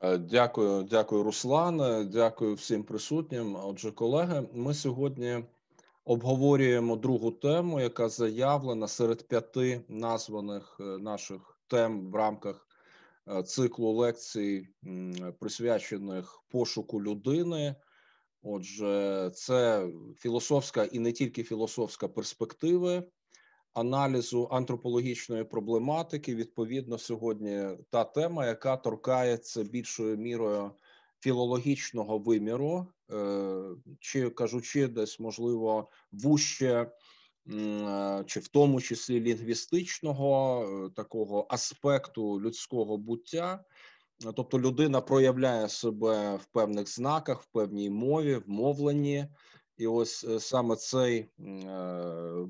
Е, дякую, дякую, Руслан. Е, дякую всім присутнім. Отже, колеги, ми сьогодні обговорюємо другу тему, яка заявлена серед п'яти названих е, наших тем в рамках циклу лекцій, присвячених пошуку людини. Отже, це філософська і не тільки філософська перспективи аналізу антропологічної проблематики. Відповідно, сьогодні та тема, яка торкається більшою мірою філологічного виміру, е, чи кажучи, десь можливо вуще. Е, чи в тому числі лінгвістичного е, такого аспекту людського буття, тобто людина проявляє себе в певних знаках, в певній мові, в мовленні, і ось е, саме цей е,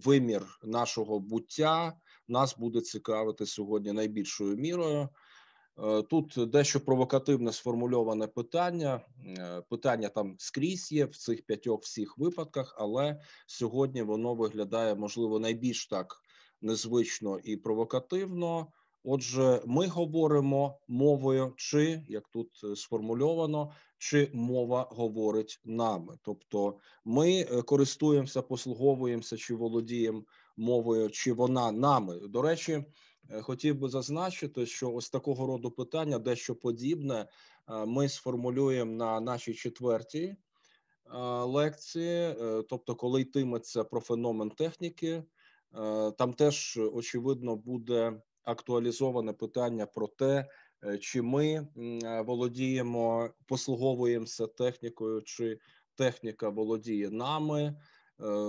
вимір нашого буття нас буде цікавити сьогодні найбільшою мірою. Е, тут дещо провокативне сформульоване питання. Питання там скрізь є в цих п'ятьох всіх випадках, але сьогодні воно виглядає можливо найбільш так незвично і провокативно. Отже, ми говоримо мовою, чи як тут сформульовано, чи мова говорить нами, тобто ми е, користуємося, послуговуємося чи володіємо мовою, чи вона нами. До речі, е, хотів би зазначити, що ось такого роду питання, дещо подібне, е, ми сформулюємо на нашій четвертій лекції, тобто, коли йтиметься про феномен техніки, там теж очевидно буде актуалізоване питання про те. Е, чи ми е, володіємо, послуговуємося технікою, чи техніка володіє нами. Е,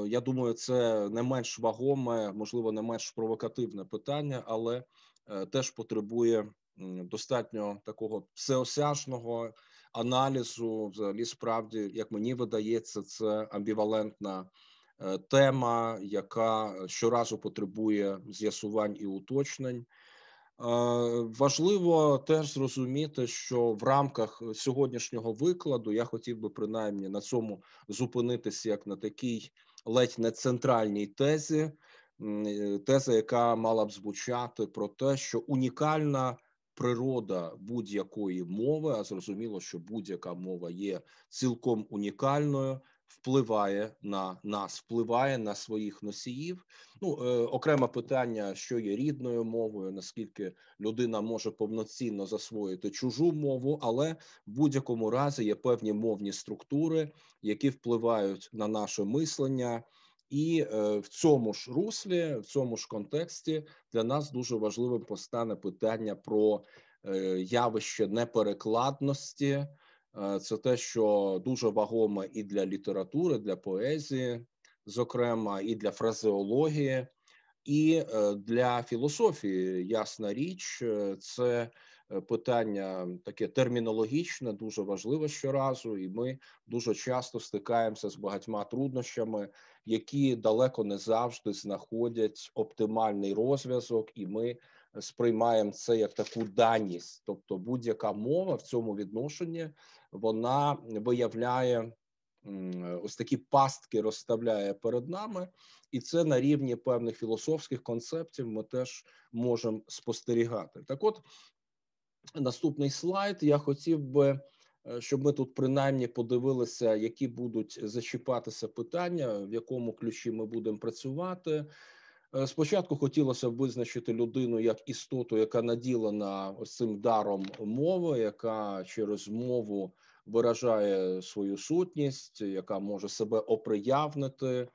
я думаю, це не менш вагоме, можливо, не менш провокативне питання, але теж потребує достатньо такого всеосяжного аналізу. Взагалі, справді, як мені видається, це амбівалентна тема, яка щоразу потребує з'ясувань і уточнень. Е, важливо теж зрозуміти, що в рамках е, сьогоднішнього викладу я хотів би принаймні на цьому зупинитися як на такій ледь не центральній тезі, е, теза, яка мала б звучати про те, що унікальна природа будь-якої мови, а зрозуміло, що будь-яка мова є цілком унікальною впливає на нас, впливає на своїх носіїв. Ну е, окреме питання, що є рідною мовою, наскільки людина може повноцінно засвоїти чужу мову, але в будь-якому разі є певні мовні структури, які впливають на наше мислення. І е, в цьому ж руслі, в цьому ж контексті для нас дуже важливим постане питання про е, явище неперекладності. Е, це те, що дуже вагоме і для літератури, для поезії, зокрема, і для фразеології, і е, для філософії. Ясна річ, е, це питання таке термінологічне, дуже важливе щоразу, і ми дуже часто стикаємося з багатьма труднощами, які далеко не завжди знаходять оптимальний розв'язок, і ми сприймаємо це як таку даність, тобто будь-яка мова в цьому відношенні вона виявляє. Ось такі пастки розставляє перед нами, і це на рівні певних філософських концептів ми теж можемо спостерігати. Так, от наступний слайд. Я хотів би, е, щоб ми тут принаймні подивилися, які будуть зачіпатися питання, в якому ключі ми будемо працювати, Е, спочатку хотілося б визначити людину як істоту, яка наділена ось цим даром мови, яка через мову виражає свою сутність, яка може себе оприявнити,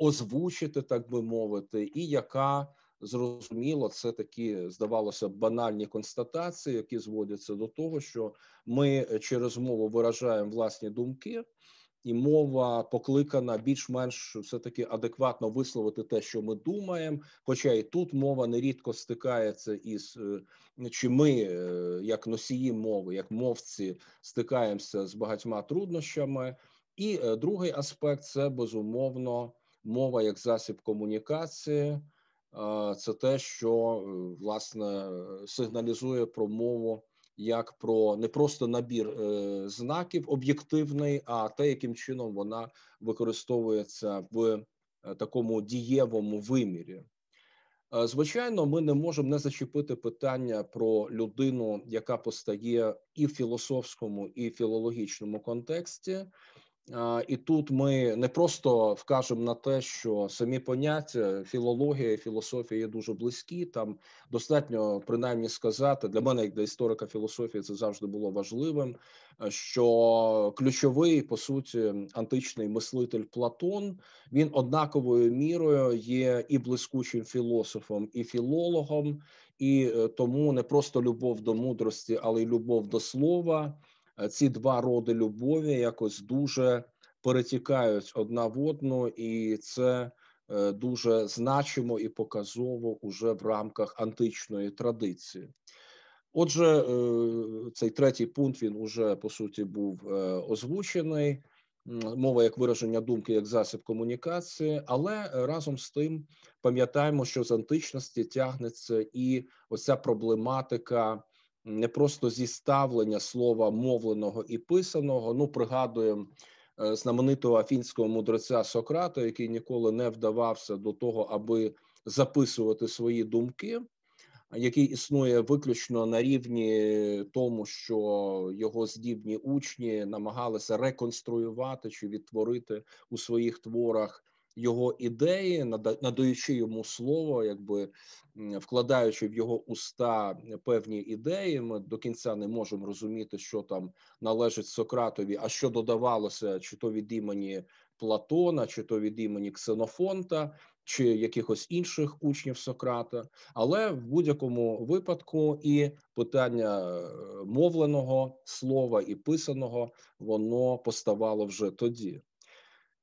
озвучити, так би мовити, і яка зрозуміло, це такі здавалося банальні констатації, які зводяться до того, що ми через мову виражаємо власні думки і мова покликана більш-менш все таки адекватно висловити те, що ми думаємо. Хоча і тут мова нерідко стикається із е, чи ми, е, як носії мови, як мовці, стикаємося з багатьма труднощами. І е, другий аспект це безумовно мова як засіб комунікації. Це те, що власне сигналізує про мову як про не просто набір е, знаків об'єктивний, а те, яким чином вона використовується в е, такому дієвому вимірі. Е, звичайно, ми не можемо не зачепити питання про людину, яка постає і в філософському, і в філологічному контексті. І тут ми не просто вкажемо на те, що самі поняття філологія і філософія є дуже близькі. Там достатньо принаймні сказати для мене, як для історика філософії, це завжди було важливим. Е, що ключовий по суті античний мислитель Платон він однаковою мірою є і блискучим філософом, і філологом, і е, тому не просто любов до мудрості, але й любов до слова. Е, ці два роди любові якось дуже перетікають одна в одну, і це е, дуже значимо і показово уже в рамках античної традиції. Отже, е, цей третій пункт він уже по суті був озвучений. Мова як вираження думки, як засіб комунікації, але разом з тим пам'ятаємо, що з античності тягнеться і оця проблематика не просто зі ставлення слова мовленого і писаного. Ну, пригадуємо е, знаменитого афінського мудреця Сократа, який ніколи не вдавався до того, аби записувати свої думки, який існує виключно на рівні тому, що його здібні учні намагалися реконструювати чи відтворити у своїх творах його ідеї, надаючи йому слово, якби вкладаючи в його уста певні ідеї, ми до кінця не можемо розуміти, що там належить Сократові, а що додавалося, чи то від імені Платона, чи то від імені Ксенофонта, чи якихось інших учнів Сократа, але в будь-якому випадку і питання е, мовленого слова і писаного воно поставало вже тоді.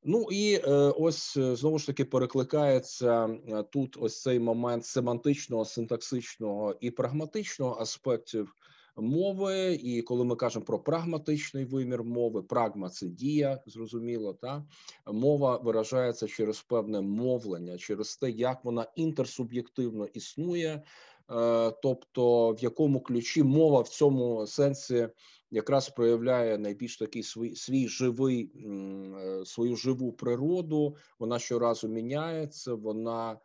Ну і е, ось е, знову ж таки перекликається е, тут ось цей момент семантичного, синтаксичного і прагматичного аспектів мови. І коли ми кажемо про прагматичний вимір мови, прагма це дія, зрозуміло, та мова виражається через певне мовлення, через те, як вона інтерсуб'єктивно існує Е, тобто в якому ключі мова в цьому сенсі якраз проявляє найбільш такий свій свій живий е, свою живу природу. Вона щоразу міняється, вона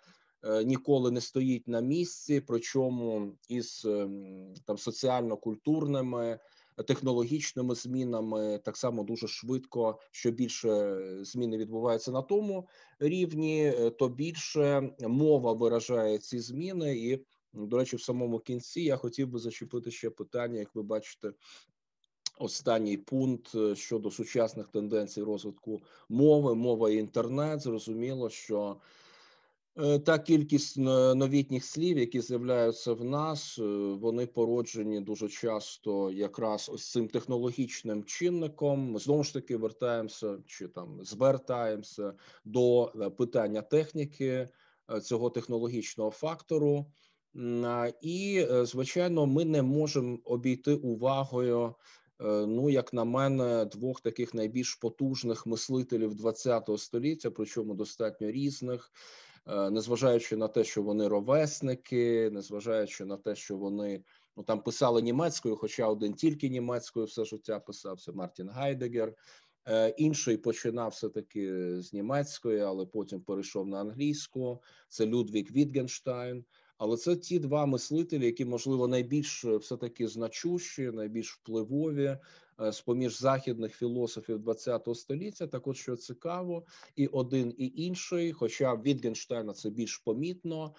е, ніколи не стоїть на місці. Причому із ем, там соціально-культурними. Технологічними змінами так само дуже швидко, що більше зміни відбуваються на тому рівні, то більше мова виражає ці зміни, і до речі, в самому кінці я хотів би зачепити ще питання, як ви бачите. Останній пункт е, щодо сучасних тенденцій розвитку мови, мова і інтернет. Зрозуміло, що е, та кількість е, новітніх слів, які з'являються в нас, вони породжені дуже часто якраз ось цим технологічним чинником. Ми знову ж таки вертаємося чи там звертаємося до питання техніки цього технологічного фактору. І е, звичайно, ми не можемо обійти увагою. Е, ну, як на мене, двох таких найбільш потужних мислителів ХХ століття, причому достатньо різних, е, незважаючи на те, що вони ровесники, незважаючи на те, що вони ну там писали німецькою, хоча один тільки німецькою все життя писався Мартін Гайдегер. Інший починав все таки з німецької, але потім перейшов на англійську. Це Людвік Вітгенштайн. Але це ті два мислителі, які можливо найбільш е, все таки значущі, найбільш впливові е, з поміж західних філософів ХХ століття. Так от, що цікаво, і один і інший, хоча Вітгенштейна це більш помітно.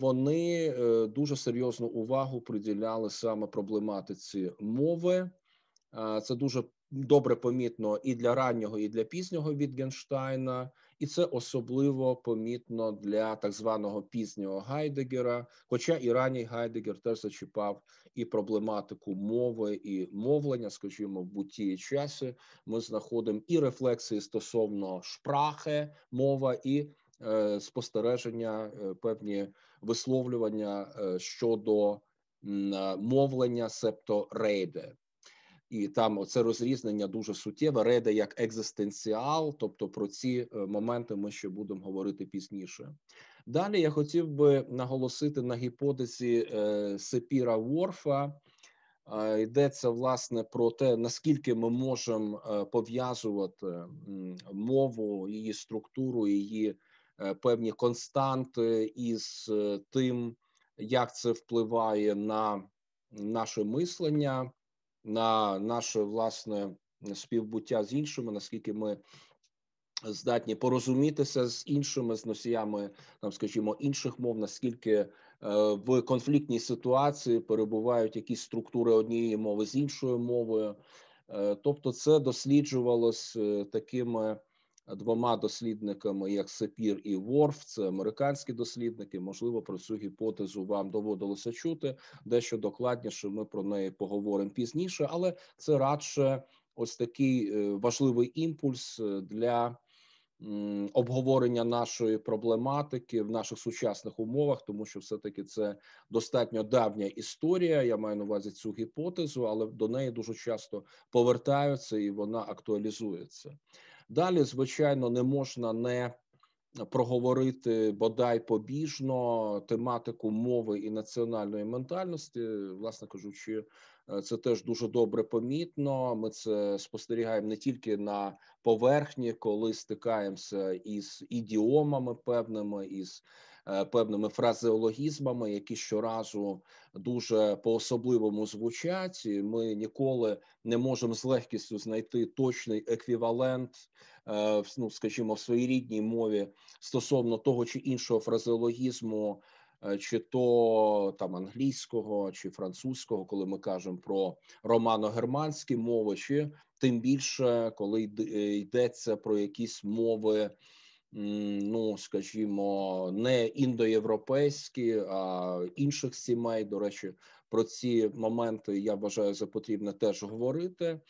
Вони е, дуже серйозну увагу приділяли саме проблематиці мови. Це дуже добре помітно і для раннього, і для пізнього Вітгенштайна, і це особливо помітно для так званого пізнього Гайдегера. Хоча і ранній Гайдегер теж зачіпав і проблематику мови і мовлення, скажімо, в бутії часи ми знаходимо і рефлексії стосовно шпрахи, мова і. Е, спостереження, е, певні висловлювання е, щодо мовлення, септо рейде і там це розрізнення дуже суттєве. Реде як екзистенціал, тобто про ці е, моменти ми ще будемо говорити пізніше. Далі я хотів би наголосити на гіпотезі е, Сепіра Ворфа. Йдеться власне про те, наскільки ми можемо е, пов'язувати мову, її структуру, її певні константи із тим, як це впливає на наше мислення на наше власне співбуття з іншими, наскільки ми здатні порозумітися з іншими з носіями, там, скажімо, інших мов, наскільки е, в конфліктній ситуації перебувають якісь структури однієї мови з іншою мовою, е, тобто, це досліджувалось е, такими двома дослідниками, як Сапір і Ворф, це американські дослідники. Можливо, про цю гіпотезу вам доводилося чути дещо докладніше. Ми про неї поговоримо пізніше, але це радше ось такий е, важливий імпульс е, для. Обговорення нашої проблематики в наших сучасних умовах, тому що все-таки це достатньо давня історія. Я маю на увазі цю гіпотезу, але до неї дуже часто повертаються і вона актуалізується. Далі, звичайно, не можна не проговорити бодай побіжно тематику мови і національної ментальності. Власне кажучи, е, це теж дуже добре помітно. Ми це спостерігаємо не тільки на поверхні, коли стикаємося із ідіомами певними із. Е, певними фразеологізмами, які щоразу дуже по особливому звучать. І Ми ніколи не можемо з легкістю знайти точний еквівалент, е, ну скажімо, в своїй рідній мові стосовно того чи іншого фразеологізму. Е, чи то там англійського чи французького, коли ми кажемо про романо-германські мови, чи тим більше коли йдеться про якісь мови ну скажімо, не індоєвропейські, а інших сімей. До речі, про ці моменти я вважаю за потрібне теж говорити.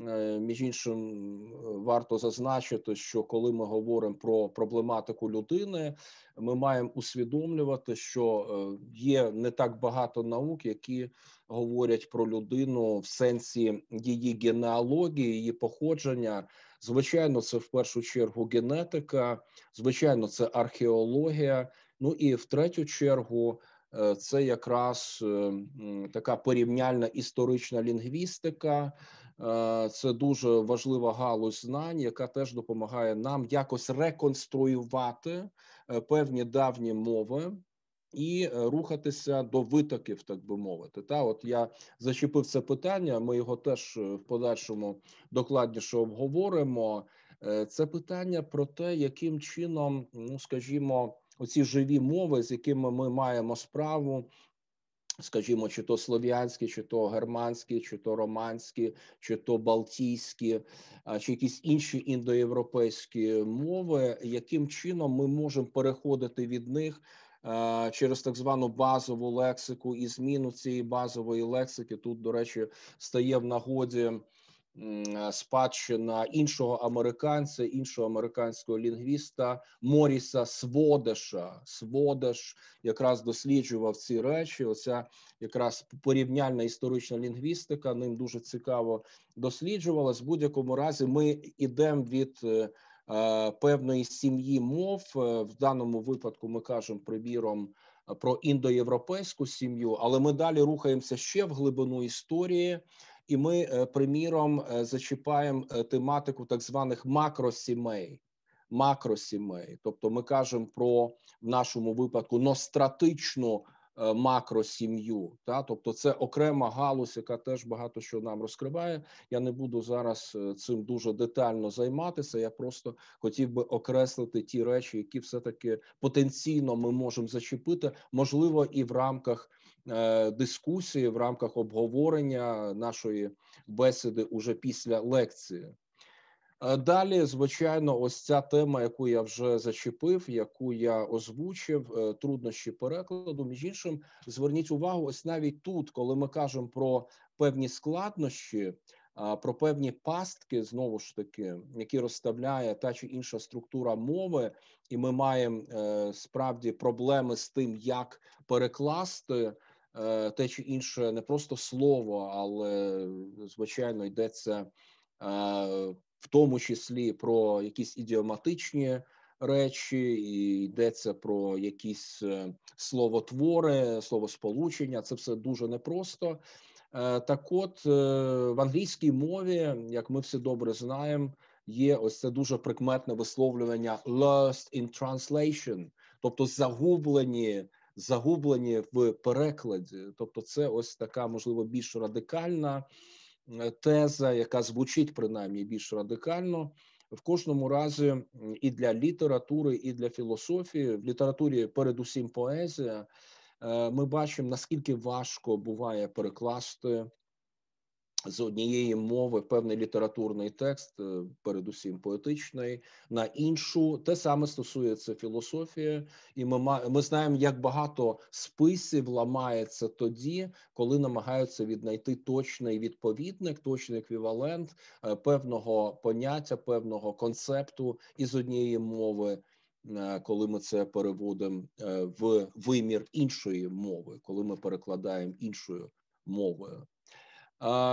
Е, між іншим, варто зазначити, що коли ми говоримо про проблематику людини, ми маємо усвідомлювати, що е, є не так багато наук, які говорять про людину в сенсі її генеалогії, її походження. Звичайно, це в першу чергу генетика, звичайно, це археологія. Ну і в третю чергу. Е, це якраз ем, така порівняльна історична лінгвістика, Е, це дуже важлива галузь знань, яка теж допомагає нам якось реконструювати е, певні давні мови. І е, рухатися до витоків, так би мовити, та от я зачепив це питання. Ми його теж в подальшому докладніше обговоримо. Це питання про те, яким чином, ну скажімо, оці живі мови, з якими ми маємо справу, Скажімо, чи то слов'янські, чи то германські, чи то романські, чи то балтійські, чи якісь інші індоєвропейські мови, яким чином ми можемо переходити від них через так звану базову лексику і зміну цієї базової лексики? Тут, до речі, стає в нагоді. Е, спадщина іншого американця, іншого американського лінгвіста Моріса Сводеша. Сводеш якраз досліджував ці речі. Оця якраз порівняльна історична лінгвістика. Ним дуже цікаво досліджувалась. В будь-якому разі ми йдемо від. Е, е, певної сім'ї мов в даному випадку ми кажемо приміром про індоєвропейську сім'ю, але ми далі рухаємося ще в глибину історії і ми е, приміром е, зачіпаємо е, тематику так званих макросімей. Макросімей, тобто ми кажемо про в нашому випадку ностратичну Е, макросім'ю. Та тобто, це окрема галузь, яка теж багато що нам розкриває. Я не буду зараз е, цим дуже детально займатися. Я просто хотів би окреслити ті речі, які все таки потенційно ми можемо зачепити, можливо, і в рамках. Е, дискусії в рамках обговорення нашої бесіди уже після лекції, Е, далі, звичайно, ось ця тема, яку я вже зачепив, яку я озвучив, е, труднощі перекладу. Між іншим, зверніть увагу, ось навіть тут, коли ми кажемо про певні складнощі, е, про певні пастки, знову ж таки, які розставляє та чи інша структура мови, і ми маємо справді проблеми з тим, як перекласти. Те чи інше не просто слово, але звичайно йдеться в тому числі про якісь ідіоматичні речі, і йдеться про якісь е, словотвори, словосполучення. Це все дуже непросто. Е, так, от е, в англійській мові, як ми все добре знаємо, є ось це дуже прикметне висловлювання «lost in translation», тобто загублені. Загублені в перекладі, тобто, це ось така можливо більш радикальна Е, теза, яка звучить принаймні більш радикально. В кожному разі і для літератури, і для філософії, в літературі, передусім поезія, е, ми бачимо наскільки важко буває перекласти з однієї мови певний літературний текст, е, передусім поетичний, на іншу те саме стосується філософії, і ми ми знаємо, як багато списів ламається тоді, коли намагаються віднайти точний відповідник, точний еквівалент е, певного поняття, певного концепту із однієї мови. Е, коли ми це переводимо в вимір іншої мови, коли ми перекладаємо іншою мовою,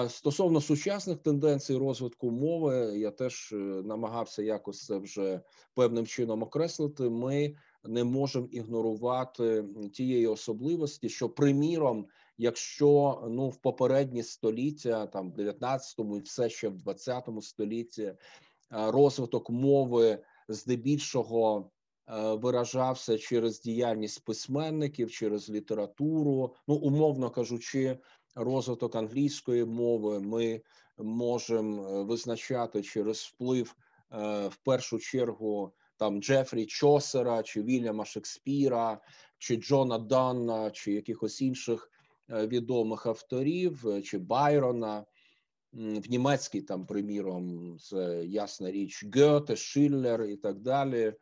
Стосовно сучасних тенденцій розвитку мови, я теж е, намагався якось це вже певним чином окреслити. Ми не можемо ігнорувати тієї особливості, що приміром, якщо ну в попередні століття, там в 19-му і все ще в 20-му столітті, е, розвиток мови здебільшого. Е, виражався через діяльність письменників, через літературу, ну умовно кажучи, розвиток англійської мови ми можемо е, визначати через вплив е, в першу чергу там Джефрі Чосера чи Вільяма Шекспіра, чи Джона Данна, чи якихось інших е, відомих авторів, чи Байрона. В німецькій там, приміром, це ясна річ, Гьоте, Шиллер і так далі.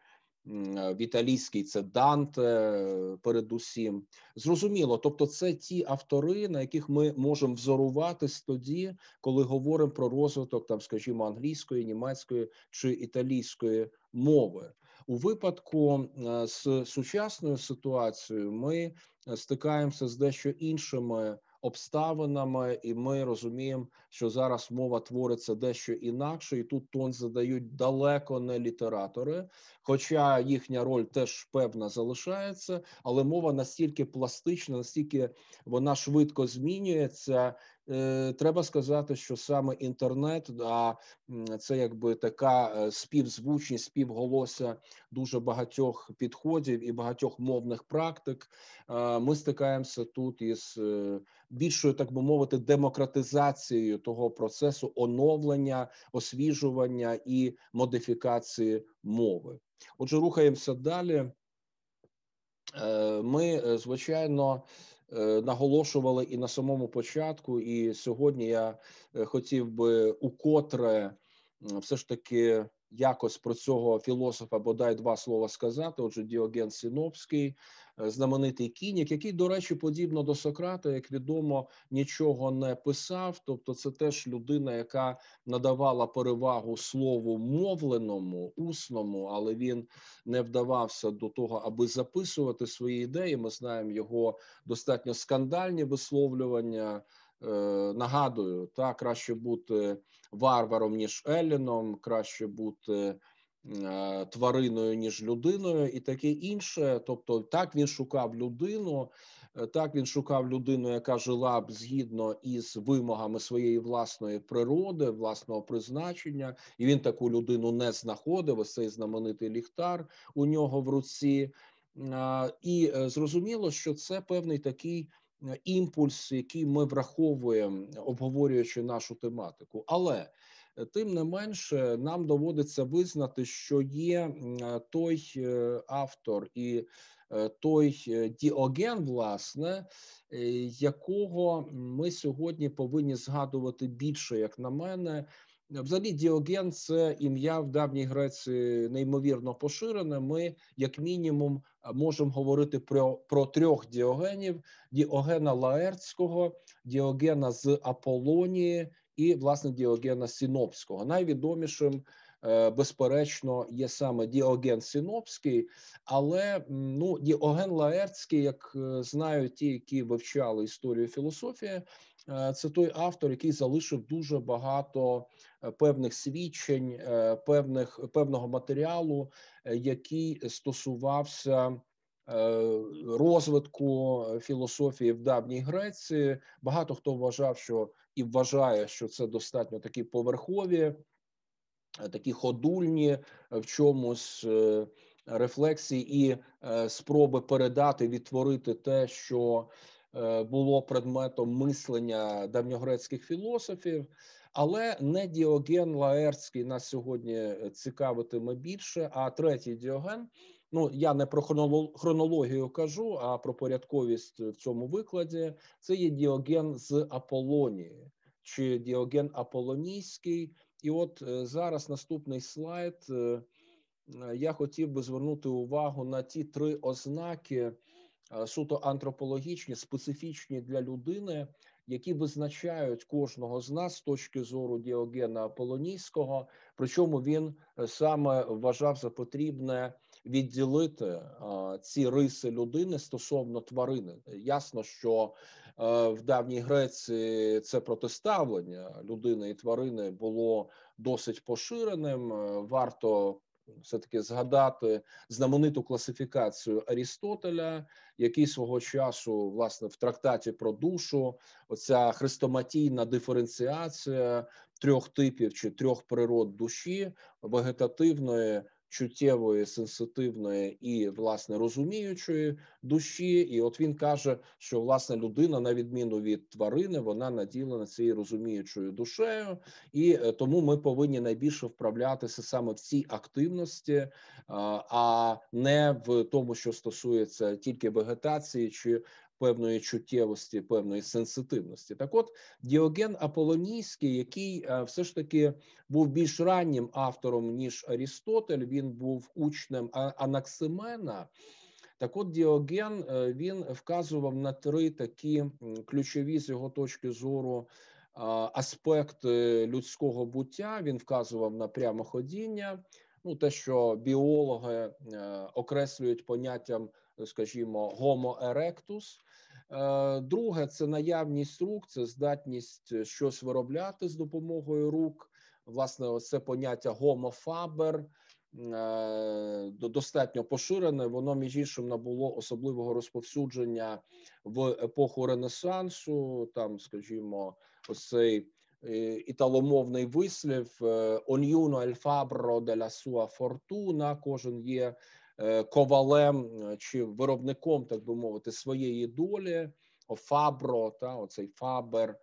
В е, Віталійський, це Данте, е, передусім зрозуміло. Тобто, це ті автори, на яких ми можемо взоруватись тоді, коли говоримо про розвиток, там, скажімо, англійської, німецької чи італійської мови. У випадку е, з сучасною ситуацією ми стикаємося з дещо іншими обставинами, і ми розуміємо, що зараз мова твориться дещо інакше, і тут тон задають далеко не літератори, хоча їхня роль теж певна залишається, але мова настільки пластична, настільки вона швидко змінюється, Е, треба сказати, що саме інтернет, а це якби така е, співзвучність, співголосся дуже багатьох підходів і багатьох мовних практик. Е, ми стикаємося тут із більшою, так би мовити, демократизацією того процесу оновлення, освіжування і модифікації мови. Отже, рухаємося далі. Ми звичайно Е, наголошували і на самому початку. І сьогодні я е, хотів би укотре все ж таки якось про цього філософа бодай два слова сказати. Отже, Діоген Сіновський, е, знаменитий кінік, який, до речі, подібно до Сократа, як відомо, нічого не писав. Тобто, це теж людина, яка надавала перевагу слову мовленому, усному, але він не вдавався до того, аби записувати свої ідеї. Ми знаємо його достатньо скандальні висловлювання. Е, нагадую, та краще бути варваром ніж Еліном, краще бути. Е, твариною ніж людиною, і таке інше. Тобто, так він шукав людину, е, так він шукав людину, яка жила б згідно із вимогами своєї власної природи, власного призначення, і він таку людину не знаходив. Ось цей знаменитий ліхтар у нього в руці, і зрозуміло, що це певний такий Е, імпульс, який ми враховуємо, обговорюючи нашу тематику. Але е, тим не менше, нам доводиться визнати, що є е, той автор і той діоген, власне, якого ми сьогодні повинні згадувати більше, як на мене. Взагалі, діоген це ім'я в давній Греції неймовірно поширене. Ми, як мінімум, можемо говорити про про трьох діогенів: діогена Лаерцького, діогена з Аполонії і власне діогена Сінопського. Найвідомішим, е, безперечно, є саме діоген Сінопський, але ну діоген Лаерцький, як е, знають ті, які вивчали історію філософії, Е, це той автор, який залишив дуже багато е, певних свідчень, е, певних певного матеріалу, який стосувався. Розвитку філософії в давній Греції багато хто вважав, що і вважає, що це достатньо такі поверхові, такі ходульні в чомусь рефлексії і спроби передати, відтворити те, що Е, було предметом мислення давньогрецьких філософів, але не Діоген Лаерський нас сьогодні е, цікавитиме більше. А третій діоген. Ну, я не про хронологію кажу, а про порядковість в цьому викладі. Це є діоген з Аполонії чи діоген Аполонійський. І от е, зараз наступний слайд. Я хотів би звернути увагу на ті три ознаки Е, суто антропологічні, специфічні для людини, які визначають кожного з нас з точки зору Діогена Полонійського, Причому він е, саме вважав за потрібне відділити е, ці риси людини стосовно тварини. Ясно, що в давній Греції це протиставлення людини і тварини було досить поширеним. Варто все-таки згадати знамениту класифікацію Арістотеля, який свого часу, власне, в трактаті про душу, оця хрестоматійна диференціація трьох типів чи трьох природ душі вегетативної чуттєвої, сенситивної і власне розуміючої душі, і от він каже, що власне людина, на відміну від тварини, вона наділена цією розуміючою душею, і е, тому ми повинні найбільше вправлятися саме в цій активності, е, а не в тому, що стосується тільки вегетації чи певної чуттєвості, певної сенситивності. Так, от Діоген Аполонійський, який е, все ж таки був більш раннім автором ніж Арістотель, він був учнем Анаксимена. Так, от Діоген е, він вказував на три такі ключові з його точки зору. Аспект людського буття він вказував на прямоходіння, ну те, що біологи е, окреслюють поняттям скажімо, Homo erectus. Е, друге, це наявність рук, це здатність щось виробляти з допомогою рук. Власне, це поняття гомофабер е, достатньо поширене. Воно між іншим набуло особливого розповсюдження в епоху Ренесансу. Там, скажімо, оцей е, італомовний вислів «Ognuno il fabbro della sua fortuna», Кожен є Е, ковалем е, чи виробником, так би мовити, своєї долі, фабро та оцей фабер.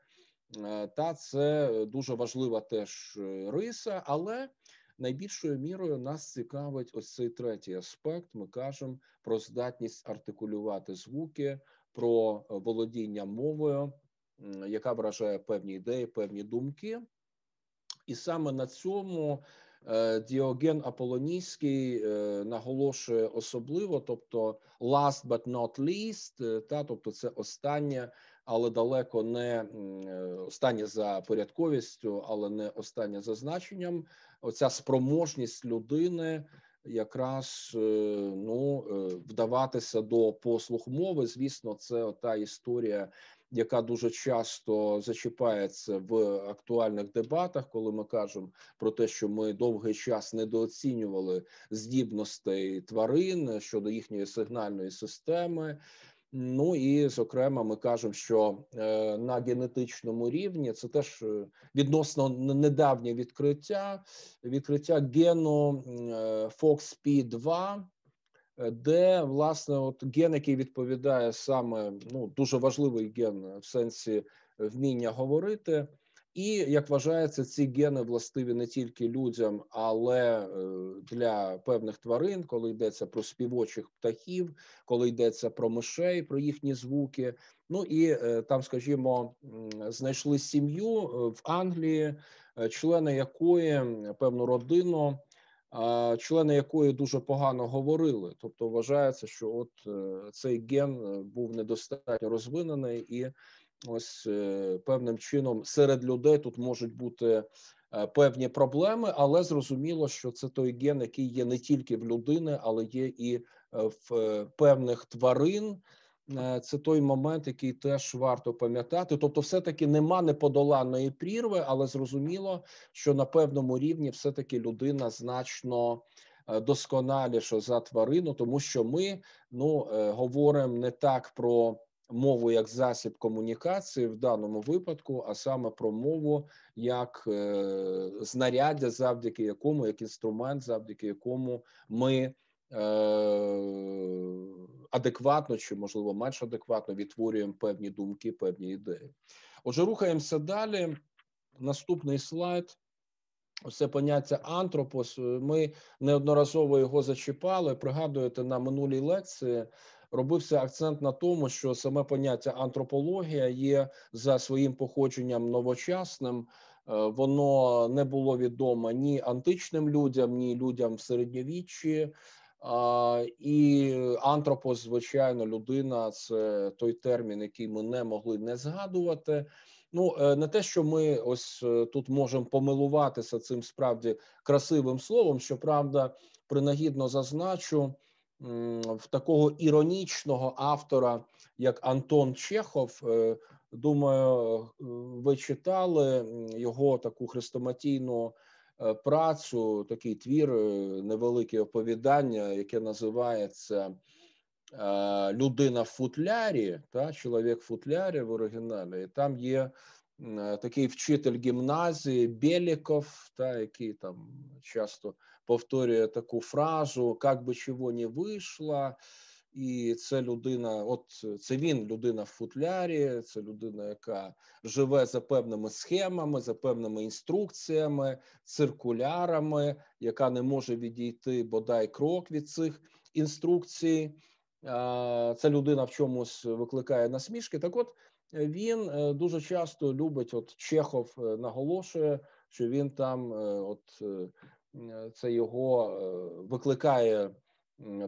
Е, та це дуже важлива теж риса, але найбільшою мірою нас цікавить ось цей третій аспект. Ми кажемо про здатність артикулювати звуки, про володіння мовою, яка вражає певні ідеї, певні думки. І саме на цьому Е, Діоген Аполонійський е, наголошує особливо, тобто last but not least, е, та тобто це останнє, але далеко не останнє за порядковістю, але не останнє за значенням. Оця спроможність людини якраз ну вдаватися до послуг мови. Звісно, це та історія яка дуже часто зачіпається в актуальних дебатах, коли ми кажемо про те, що ми довгий час недооцінювали здібностей тварин щодо їхньої сигнальної системи. Ну і зокрема, ми кажемо, що е, на генетичному рівні це теж е, відносно недавнє відкриття. Відкриття гену е, FOXP2, Е, де власне от ген, який відповідає саме ну дуже важливий ген в сенсі е, вміння говорити. І як вважається, ці гени властиві не тільки людям, але е, для певних тварин, коли йдеться про співочих птахів, коли йдеться про мишей, про їхні звуки. Ну і там, скажімо, знайшли сім'ю в Англії, члени якої певну родину члени якої дуже погано говорили, тобто вважається, що от е, цей ген е, був недостатньо розвинений, і ось е, певним чином серед людей тут можуть бути певні проблеми, але зрозуміло, що це той ген, який є не тільки в людини, але є і в певних тварин. Е, це той момент, який теж варто пам'ятати. Тобто, все-таки нема неподоланої прірви, але зрозуміло, що на певному рівні все-таки людина значно е, досконаліша за тварину, тому що ми ну е, говоримо не так про. Мову як засіб комунікації в даному випадку, а саме про мову як знаряддя, завдяки якому, як інструмент, завдяки якому ми адекватно чи можливо менш адекватно відтворюємо певні думки, певні ідеї. Отже, рухаємося далі. Наступний слайд. Це поняття антропос. Ми неодноразово його зачіпали. Пригадуєте на минулій лекції. Робився акцент на тому, що саме поняття антропологія є за своїм походженням новочасним. Е, воно не було відомо ні античним людям, ні людям в середньовіччі. І антропос, звичайно, людина це той термін, який ми не могли не згадувати. Ну, е, не те, що ми ось е, тут можемо помилуватися цим справді красивим словом, що правда, принагідно зазначу в такого іронічного автора, як Антон Чехов. Е, думаю, ви читали його таку хрестоматійну Е, працю, такий твір, е, невелике оповідання, яке називається е, Людина в футлярі, та чоловік в футлярі в оригіналі, і там є. Такий вчитель гімназії Беліков, та, який там часто повторює таку фразу, як би чого не вийшло, і це людина, от це він людина в футлярі, це людина, яка живе за певними схемами, за певними інструкціями, циркулярами, яка не може відійти бодай крок від цих інструкцій. Це людина в чомусь викликає насмішки. Так, от він е, дуже часто любить. От Чехов е, наголошує, що він там, е, от це його викликає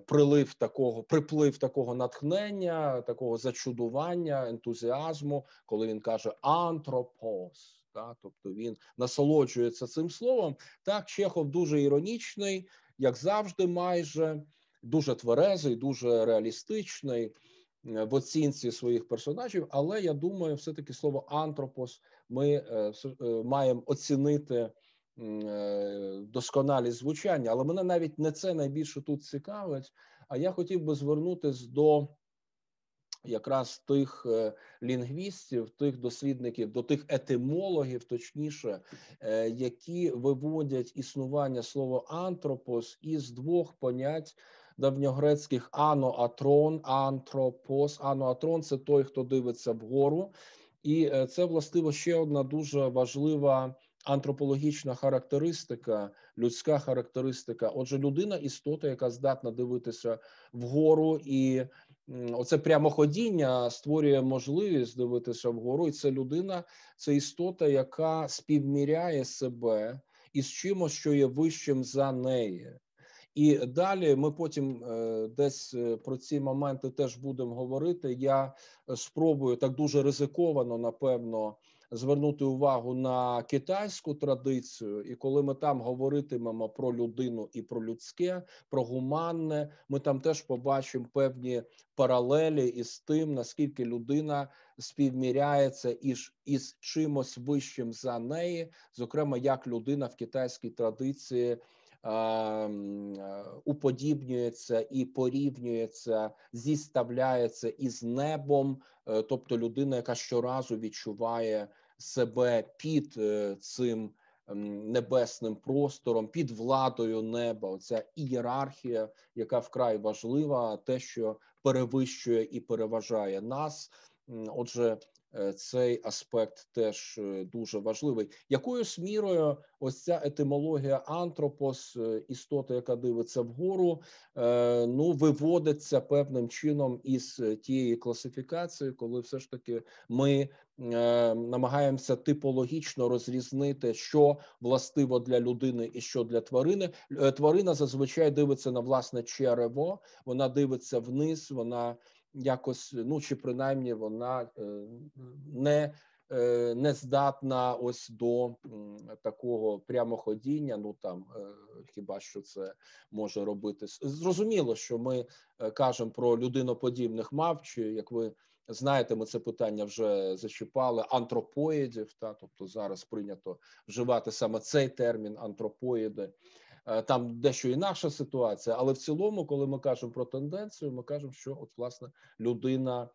прилив такого, приплив такого натхнення, такого зачудування, ентузіазму, коли він каже антропос. Та тобто він насолоджується цим словом. Так, Чехов дуже іронічний, як завжди, майже дуже тверезий, дуже реалістичний. Е, в оцінці своїх персонажів, але я думаю, все таки слово антропос ми е, е, маємо оцінити Е, досконалі звучання, але мене навіть не це найбільше тут цікавить. А я хотів би звернутися до якраз тих е, лінгвістів, тих дослідників, до тих етимологів, точніше, е, які виводять існування слова антропос із двох понять. Давньогрецьких аноатрон, антропос, аноатрон це той, хто дивиться вгору, і це властиво ще одна дуже важлива антропологічна характеристика, людська характеристика. Отже, людина істота, яка здатна дивитися вгору, і оце прямоходіння створює можливість дивитися вгору. І це людина, це істота, яка співміряє себе із чимось, що є вищим за неї. І далі ми потім е, десь е, про ці моменти теж будемо говорити. Я спробую так дуже ризиковано, напевно, звернути увагу на китайську традицію, і коли ми там говоритимемо про людину і про людське, про гуманне, ми там теж побачимо певні паралелі із тим, наскільки людина співміряється із, із чимось вищим за неї, зокрема як людина в китайській традиції. Е, е, уподібнюється і порівнюється, зіставляється із небом, е, тобто людина, яка щоразу відчуває себе під цим небесним простором, під владою неба. Оця ієрархія, яка вкрай важлива, те, що перевищує і переважає нас. Отже, Е, цей аспект теж е, дуже важливий. Якоюсь мірою, ось ця етимологія антропос, е, істота, яка дивиться вгору, ну виводиться певним чином із тієї класифікації, коли все ж таки ми намагаємося типологічно розрізнити, що властиво для людини і що для тварини. Тварина зазвичай дивиться на власне черево, вона дивиться вниз. вона якось, ну чи принаймні вона е, не е, не здатна ось до такого прямоходіння. Ну там е, хіба що це може робити? Зрозуміло, що ми кажемо про людиноподібних мав, чи як ви. Знаєте, ми це питання вже зачіпали антропоїдів. Та тобто зараз прийнято вживати саме цей термін антропоїди. Е, там дещо інакша ситуація, але в цілому, коли ми кажемо про тенденцію, ми кажемо, що от власне людина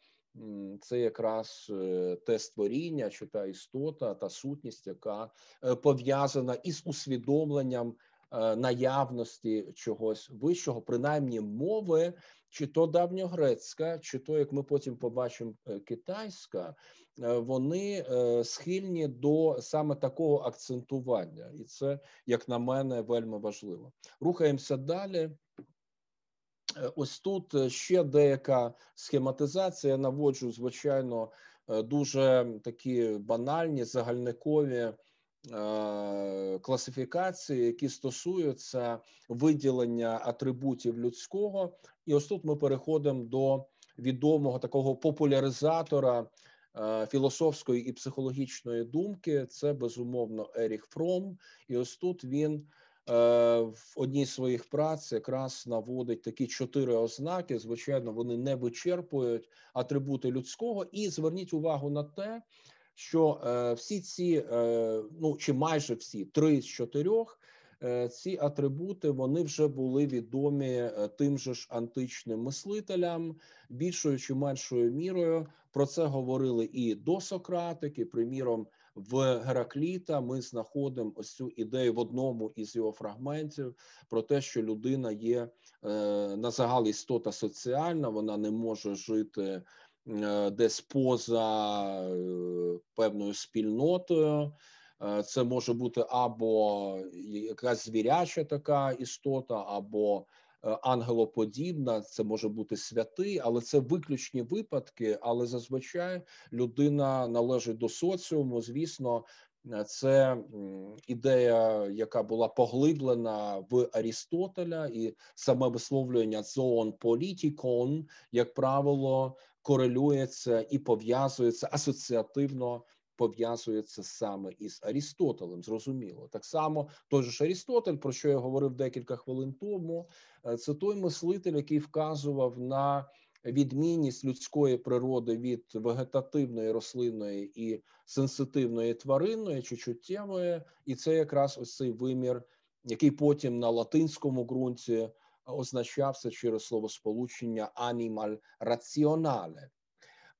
це якраз е, те створіння, чи та істота, та сутність, яка е, пов'язана із усвідомленням Е, наявності чогось вищого, принаймні мови, чи то давньогрецька, чи то, як ми потім побачимо, е, китайська, е, вони схильні до саме такого акцентування, і це, як на мене, вельми важливо. Рухаємося далі. Ось тут ще деяка схематизація. Я наводжу, звичайно, дуже такі банальні загальникові. Е, класифікації, які стосуються виділення атрибутів людського, і ось тут ми переходимо до відомого такого популяризатора е, філософської і психологічної думки. Це безумовно Еріх Фром, і ось тут він. Е, в одній з своїх праць якраз наводить такі чотири ознаки. Звичайно, вони не вичерпують атрибути людського. І зверніть увагу на те, що е, всі ці, е, ну чи майже всі три з чотирьох е, ці атрибути вони вже були відомі тим же ж античним мислителям, більшою чи меншою мірою. Про це говорили і до Сократики. Приміром, в Геракліта ми знаходимо ось цю ідею в одному із його фрагментів про те, що людина є е, на загал істота соціальна, вона не може жити Е, десь поза е, певною спільнотою. Е, це може бути або якась звіряча така істота, або ангелоподібна, це може бути святий, але це виключні випадки. Але зазвичай людина належить до соціуму. Звісно, це ідея, яка була поглиблена в Арістотеля, і саме висловлення зоон політікон, як правило корелюється і пов'язується асоціативно. Пов'язується саме із Арістотелем, зрозуміло. Так само той же ж Арістотель, про що я говорив декілька хвилин тому, е, це той мислитель, який вказував на відмінність людської природи від вегетативної, рослинної і сенситивної тваринної чи чуттєвої, і це якраз ось цей вимір, який потім на латинському ґрунті означався через словосполучення «animal раціонале».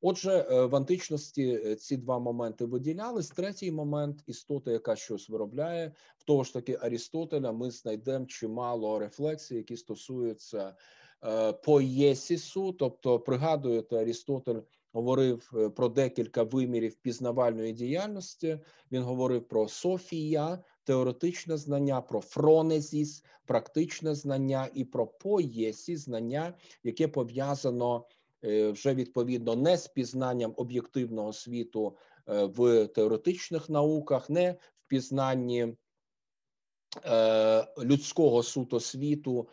Отже, е, в античності е, ці два моменти виділялись. Третій момент істота, яка щось виробляє, в того ж таки Арістотеля. Ми знайдемо чимало рефлексій, які стосуються е, поєсісу. Тобто, пригадуєте, Арістотель говорив про декілька вимірів пізнавальної діяльності. Він говорив про Софія, теоретичне знання, про фронезіс, практичне знання і про поєсі знання, яке пов'язано е, вже відповідно не з пізнанням об'єктивного світу е, в теоретичних науках, не в пізнанні. Е, людського суто світу,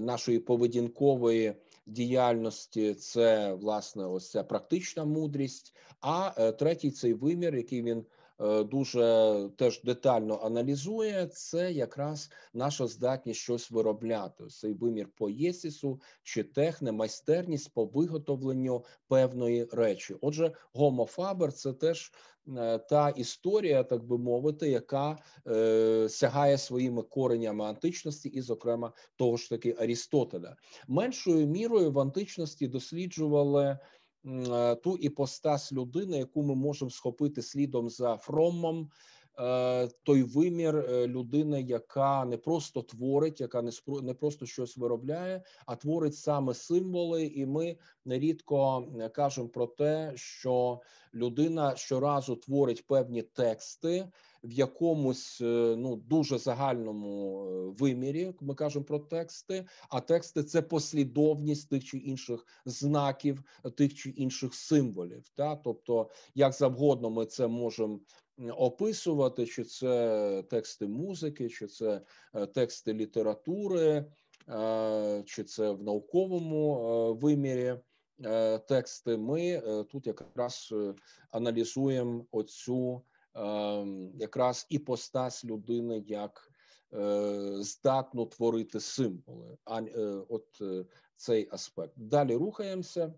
нашої поведінкової діяльності це власне ось ця практична мудрість. А третій цей вимір, який він Е, дуже теж детально аналізує, це якраз наша здатність щось виробляти. Цей вимір поєсісу чи техне, майстерність по виготовленню певної речі. Отже, гомофабер це теж. Е, та історія, так би мовити, яка е, сягає своїми коренями античності, і, зокрема, того ж таки Арістотеля, меншою мірою в античності досліджували Е, ту іпостас людини, яку ми можемо схопити слідом за Фромом, е, той вимір е, людини, яка не просто творить, яка не не просто щось виробляє, а творить саме символи. І ми нерідко кажемо про те, що людина щоразу творить певні тексти, в якомусь е, ну дуже загальному е, вимірі. Ми кажемо про тексти. А тексти це послідовність тих чи інших знаків, тих чи інших символів. Та тобто, як завгодно, ми це можемо. Описувати, чи це тексти музики, чи це е, тексти літератури, чи це в науковому вимірі тексти. Ми тут якраз аналізуємо оцю Ем, якраз і постась людини як е, здатну творити символи, а е, от е, цей аспект. Далі рухаємося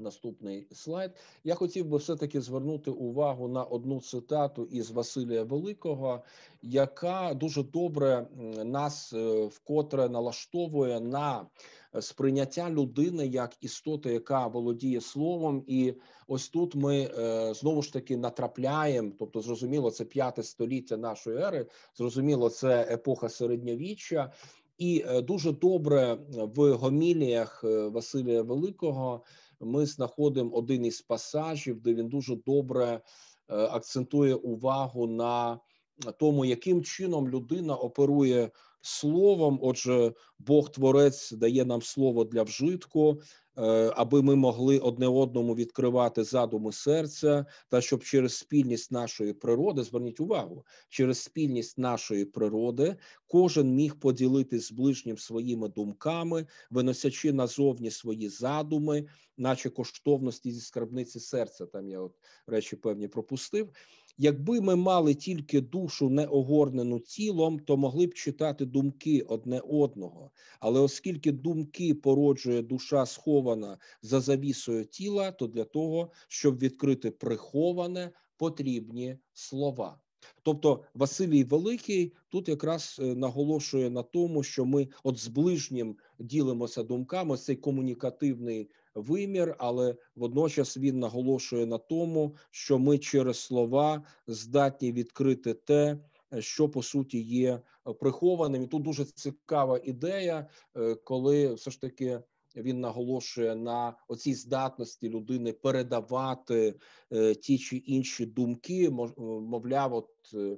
наступний слайд. Я хотів би все таки звернути увагу на одну цитату із Василія Великого, яка дуже добре нас е, вкотре налаштовує на сприйняття людини як істоти, яка володіє словом, і ось тут ми е, знову ж таки натрапляємо. Тобто, зрозуміло, це п'яте століття нашої ери, зрозуміло, це епоха середньовіччя. І е, дуже добре в гоміліях Василія Великого ми знаходимо один із пасажів, де він дуже добре е, акцентує увагу на тому, яким чином людина оперує словом. Отже, Бог Творець дає нам слово для вжитку, Е, аби ми могли одне одному відкривати задуми серця, та щоб через спільність нашої природи зверніть увагу, через спільність нашої природи кожен міг поділитись з ближнім своїми думками, виносячи назовні свої задуми, наче коштовності зі скарбниці серця. Там я от речі певні пропустив. Якби ми мали тільки душу не огорнену тілом, то могли б читати думки одне одного. Але оскільки думки породжує душа схована за завісою тіла, то для того, щоб відкрити приховане, потрібні слова. Тобто Василій Великий тут якраз е, наголошує на тому, що ми от з ближнім ділимося думками. Цей комунікативний вимір, але водночас він наголошує на тому, що ми через слова здатні відкрити те. Що по суті є прихованим, і тут дуже цікава ідея, е, коли все ж таки він наголошує на оцій здатності людини передавати е, ті чи інші думки. Е, мовляв, от е,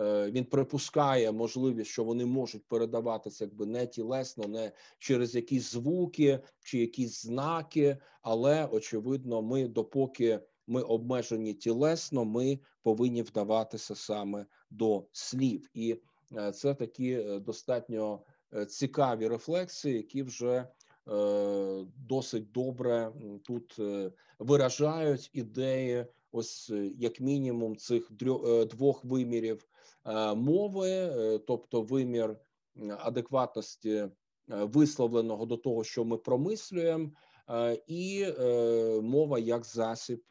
е, він припускає можливість, що вони можуть передаватися, якби не тілесно, не через якісь звуки чи якісь знаки. Але очевидно, ми допоки. Ми обмежені тілесно, ми повинні вдаватися саме до слів, і е, це такі достатньо цікаві рефлексії, які вже Е, досить добре тут е, виражають ідеї, ось е, як мінімум, цих двох вимірів мови, тобто вимір адекватності висловленого до того, що ми промислюємо, і мова як засіб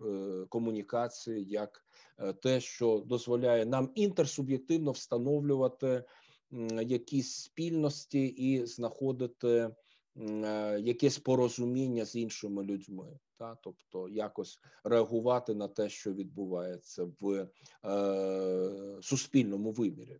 комунікації, як те, що дозволяє нам інтерсуб'єктивно встановлювати якісь спільності і знаходити. Е, якесь порозуміння з іншими людьми, та тобто якось реагувати на те, що відбувається в е, суспільному вимірі. Е,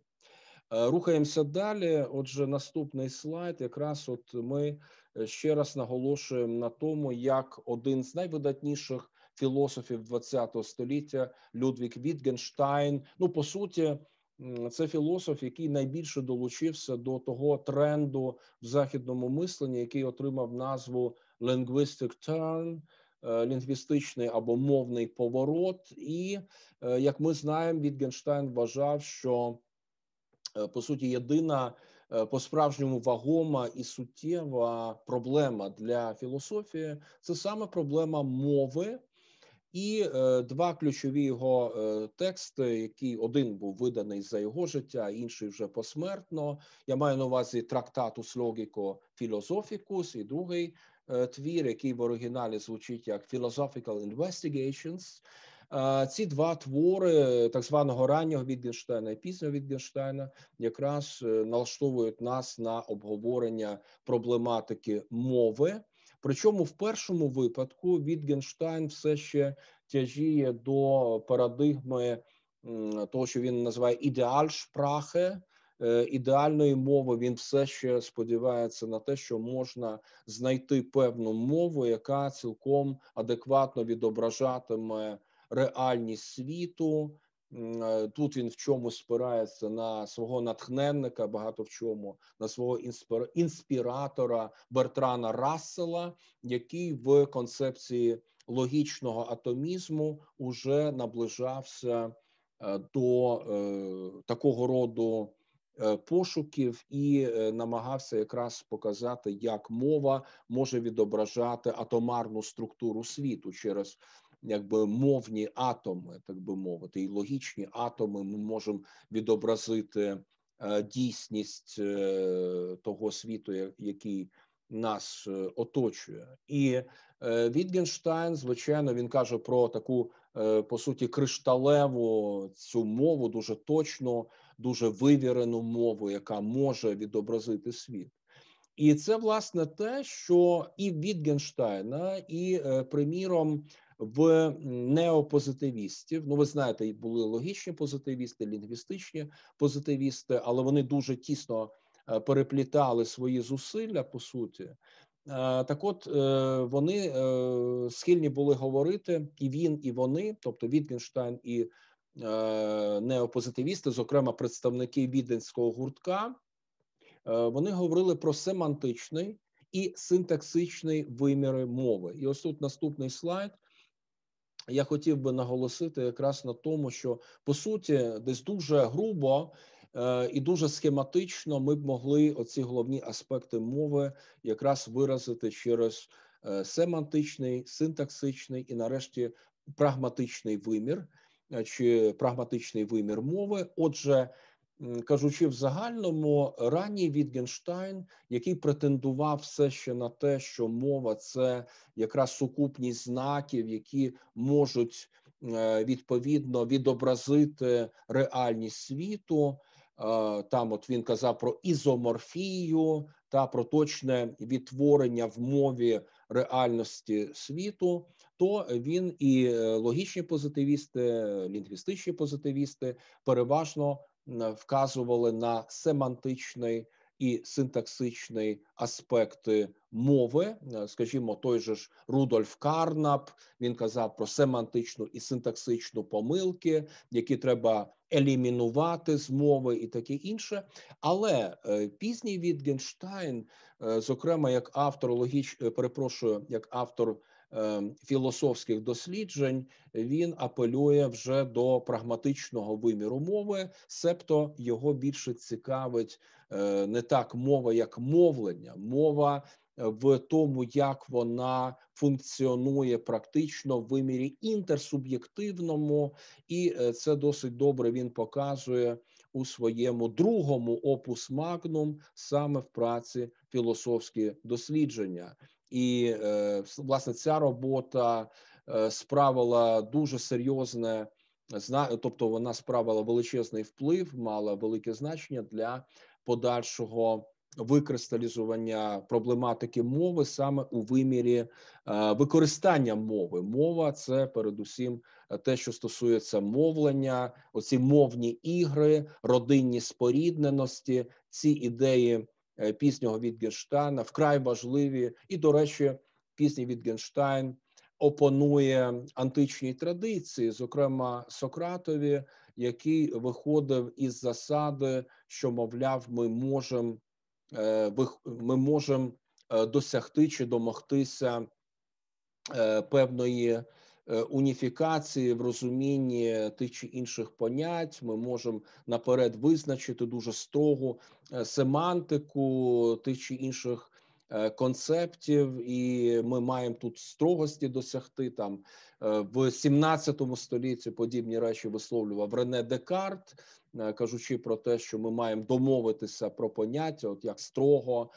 рухаємося далі. Отже, наступний слайд, якраз от ми е, ще раз наголошуємо на тому, як один з найвидатніших філософів ХХ століття Людвік Вітгенштайн, ну по суті, це філософ, який найбільше долучився до того тренду в західному мисленні, який отримав назву «linguistic turn», е, лінгвістичний або мовний поворот. І е, як ми знаємо, Вітгенштайн вважав, що е, по суті єдина по справжньому вагома і суттєва проблема для філософії це саме проблема мови. І е, два ключові його е, тексти, який один був виданий за його життя, інший вже посмертно. Я маю на увазі трактатус логіко філозофікус, і другий е, твір, який в оригіналі звучить як «Philosophical Investigations». Е, ці два твори так званого раннього Вітгенштейна і пізнього Вітгенштейна якраз е, налаштовують нас на обговорення проблематики мови. Причому в першому випадку Вітгенштайн все ще тяжіє до парадигми того, що він називає ідеаль е, ідеальної мови. Він все ще сподівається на те, що можна знайти певну мову, яка цілком адекватно відображатиме реальність світу. Е, тут він в чому спирається на свого натхненника, багато в чому на свого інспіратора Бертрана Рассела, який в концепції логічного атомізму уже наближався е, до е, такого роду е, пошуків і намагався якраз показати, як мова може відображати атомарну структуру світу через якби мовні атоми, так би мовити, і логічні атоми ми можемо відобразити е, дійсність е, того світу, який нас е, оточує, і Вітгенштайн, звичайно, він каже про таку по суті кришталеву цю мову, дуже точну, дуже вивірену мову, яка може відобразити світ. І це власне те, що і Вітгенштайна, і приміром в неопозитивістів. Ну, ви знаєте, були логічні позитивісти, лінгвістичні позитивісти, але вони дуже тісно е, переплітали свої зусилля по суті. Е, так, от е, вони схильні були говорити і він, і вони, тобто Вітгенштайн і неопозитивісти, зокрема представники віденського гуртка, вони говорили про семантичний і синтаксичний виміри мови. І ось тут наступний слайд я хотів би наголосити якраз на тому, що по суті десь дуже грубо. Е, і дуже схематично ми б могли оці головні аспекти мови якраз виразити через е, семантичний, синтаксичний і, нарешті, прагматичний вимір е, чи прагматичний вимір мови. Отже, кажучи в загальному, ранній Вітгенштайн, який претендував все ще на те, що мова це якраз сукупність знаків, які можуть е, відповідно відобразити реальність світу. Е, там, от він казав про ізоморфію та про точне відтворення в мові реальності світу, то він і е, логічні позитивісти, лінгвістичні позитивісти переважно Е, вказували на семантичний і синтаксичний аспекти мови, е, скажімо, той же ж Рудольф Карнап він казав про семантичну і синтаксичну помилки, які треба елімінувати з мови і таке інше. Але е, пізній Вітгенштайн, зокрема, як автор логіч, перепрошую, як автор Е, філософських досліджень він апелює вже до прагматичного виміру мови, себто його більше цікавить е, не так мова, як мовлення, мова. Е, в тому, як вона функціонує практично в вимірі інтерсуб'єктивному, і це досить добре він показує у своєму другому опус магнум саме в праці філософські дослідження. І власне э, ця робота э, справила дуже серйозне э, тобто вона справила величезний вплив, мала велике значення для подальшого викристалізування проблематики мови саме у вимірі е, використання мови. Мова це передусім те, що стосується мовлення, оці мовні ігри, родинні спорідненості. Ці ідеї Е, піснього від Генштайна, вкрай важливі. І, до речі, пісні від Генштайн опонує античній традиції, зокрема Сократові, який виходив із засади, що мовляв, ми можемо е, ми можемо е, досягти чи домогтися певної. Е, уніфікації в розумінні тих чи інших понять. Ми можемо наперед визначити дуже строгу е, семантику тих чи інших. Е, концептів, і ми маємо тут строгості досягти там в 17 столітті подібні речі висловлював Рене Декарт, кажучи про те, що ми маємо домовитися про поняття, от як строго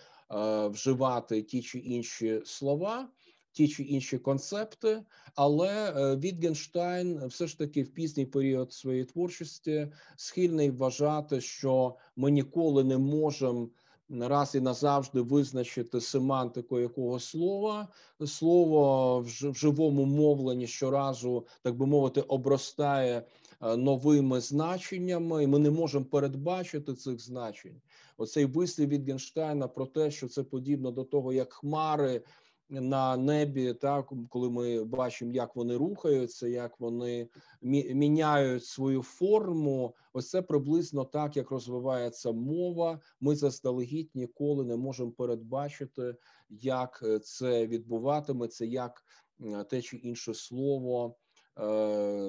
вживати ті чи інші слова ті чи інші концепти, але е, Вітгенштайн все ж таки в пізній період своєї творчості схильний вважати, що ми ніколи не можемо. Раз і назавжди визначити семантику якого слова слово в живому мовленні щоразу, так би мовити, обростає е, новими значеннями, і ми не можемо передбачити цих значень. Оцей вислів від Генштайна про те, що це подібно до того, як хмари на небі, так коли ми бачимо, як вони рухаються, як вони мі- міняють свою форму, ось це приблизно так, як розвивається мова. Ми заздалегідь ніколи не можемо передбачити, як е, це відбуватиметься, як е, те чи інше слово е-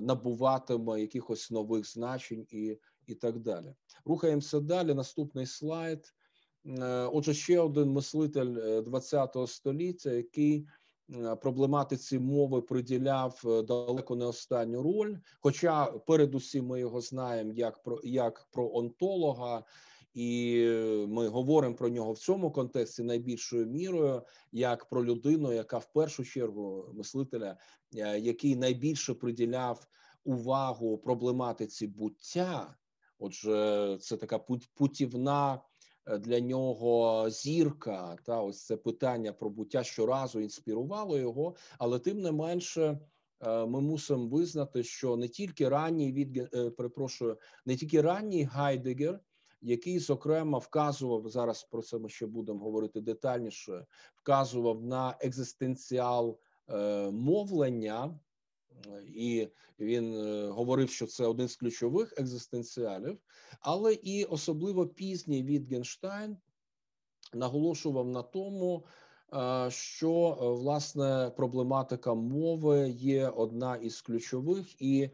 набуватиме якихось нових значень і, і так далі. Рухаємося далі. Наступний слайд. Е, отже, ще один мислитель ХХ е, століття, який е, проблематиці мови приділяв далеко не останню роль. Хоча, передусім, ми його знаємо як про як про онтолога, і ми говоримо про нього в цьому контексті найбільшою мірою, як про людину, яка в першу чергу мислителя, який найбільше приділяв увагу проблематиці буття. Отже, це така путівна Е, для нього зірка. Та ось це питання про буття щоразу інспірувало його, але тим не менше. Е, ми мусимо визнати, що не тільки ранній від е, перепрошую, не тільки ранній Гайдегер, який зокрема вказував зараз. Про це ми ще будемо говорити детальніше. Вказував на екзистенціал мовлення, і він е, говорив, що це один з ключових екзистенціалів, але і особливо пізній Вітгенштайн наголошував на тому. Е, що е, власне проблематика мови є одна із ключових і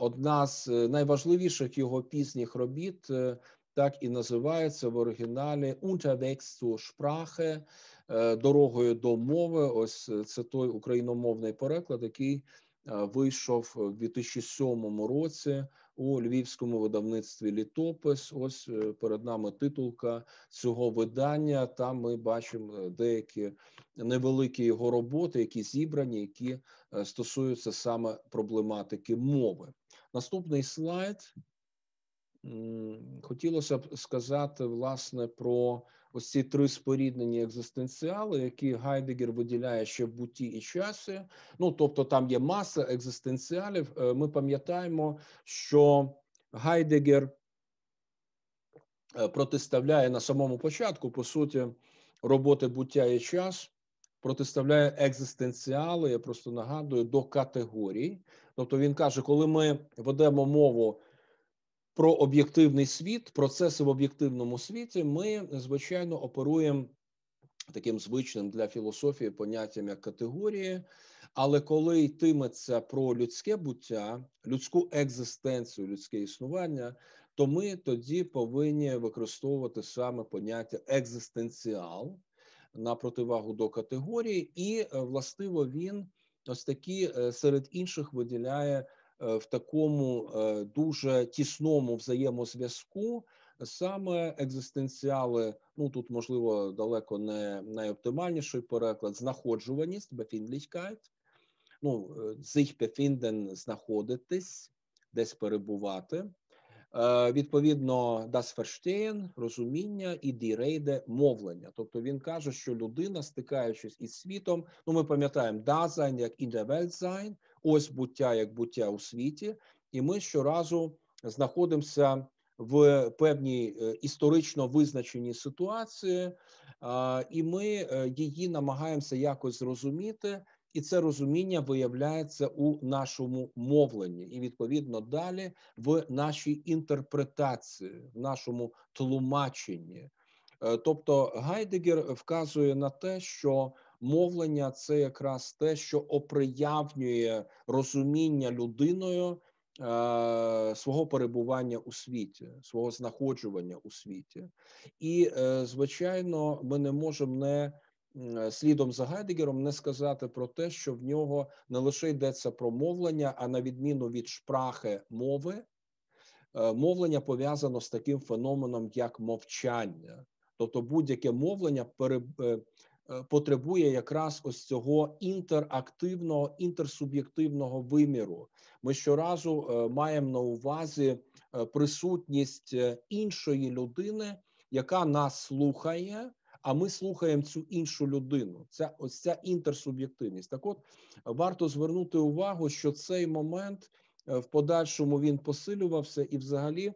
одна з найважливіших його пізніх робіт, так і називається в оригіналі «Unterwegs zur дорогою до мови. Ось це той україномовний переклад, який вийшов в 2007 році у львівському видавництві літопис. Ось е, перед нами титулка цього видання. Там ми бачимо е, деякі невеликі його роботи, які зібрані, які е, стосуються саме проблематики мови. Наступний слайд хотілося б сказати власне про ось ці три споріднені екзистенціали, які Гайдегер виділяє ще в буті і часі. Ну тобто, там є маса екзистенціалів. Е, ми пам'ятаємо, що Гайдегер е, протиставляє на самому початку по суті роботи буття і час. Протиставляє екзистенціали, я просто нагадую, до категорій. Тобто він каже, коли ми ведемо мову про об'єктивний світ, процеси в об'єктивному світі, ми звичайно оперуємо таким звичним для філософії поняттям як категорії. Але коли йтиметься про людське буття, людську екзистенцію, людське існування, то ми тоді повинні використовувати саме поняття екзистенціал на противагу до категорії, і е, властиво він ось такі е, серед інших виділяє Э, в такому э, дуже тісному взаємозв'язку. Саме екзистенціали, ну тут можливо далеко не найоптимальніший переклад, знаходжуваність befindlichkeit, ну sich е, befinden, знаходитись, десь перебувати, Е, відповідно, Das Verstehen, розуміння і die Rede – мовлення. Тобто він каже, що людина, стикаючись із світом, ну ми пам'ятаємо «Das як «in der Welt sein», ось буття як буття у світі, і ми щоразу знаходимося в певній е, історично визначеній ситуації, і ми е, її намагаємося якось зрозуміти і це розуміння виявляється у нашому мовленні, і відповідно далі в нашій інтерпретації, в нашому тлумаченні. Е, тобто Гайдегер вказує на те, що мовлення це якраз те, що оприявнює розуміння людиною е, свого перебування у світі, свого знаходжування у світі, і е, звичайно, ми не можемо не Е, слідом за Гайдегером не сказати про те, що в нього не лише йдеться про мовлення, а на відміну від шпрахи мови, е, мовлення пов'язано з таким феноменом, як мовчання, тобто будь-яке мовлення пере... Е, потребує якраз ось цього інтерактивного інтерсуб'єктивного виміру. Ми щоразу маємо на увазі присутність іншої людини, яка нас слухає, а ми слухаємо цю іншу людину. Ця ось ця інтерсуб'єктивність. Так, от варто звернути увагу, що цей момент е, в подальшому він посилювався, і взагалі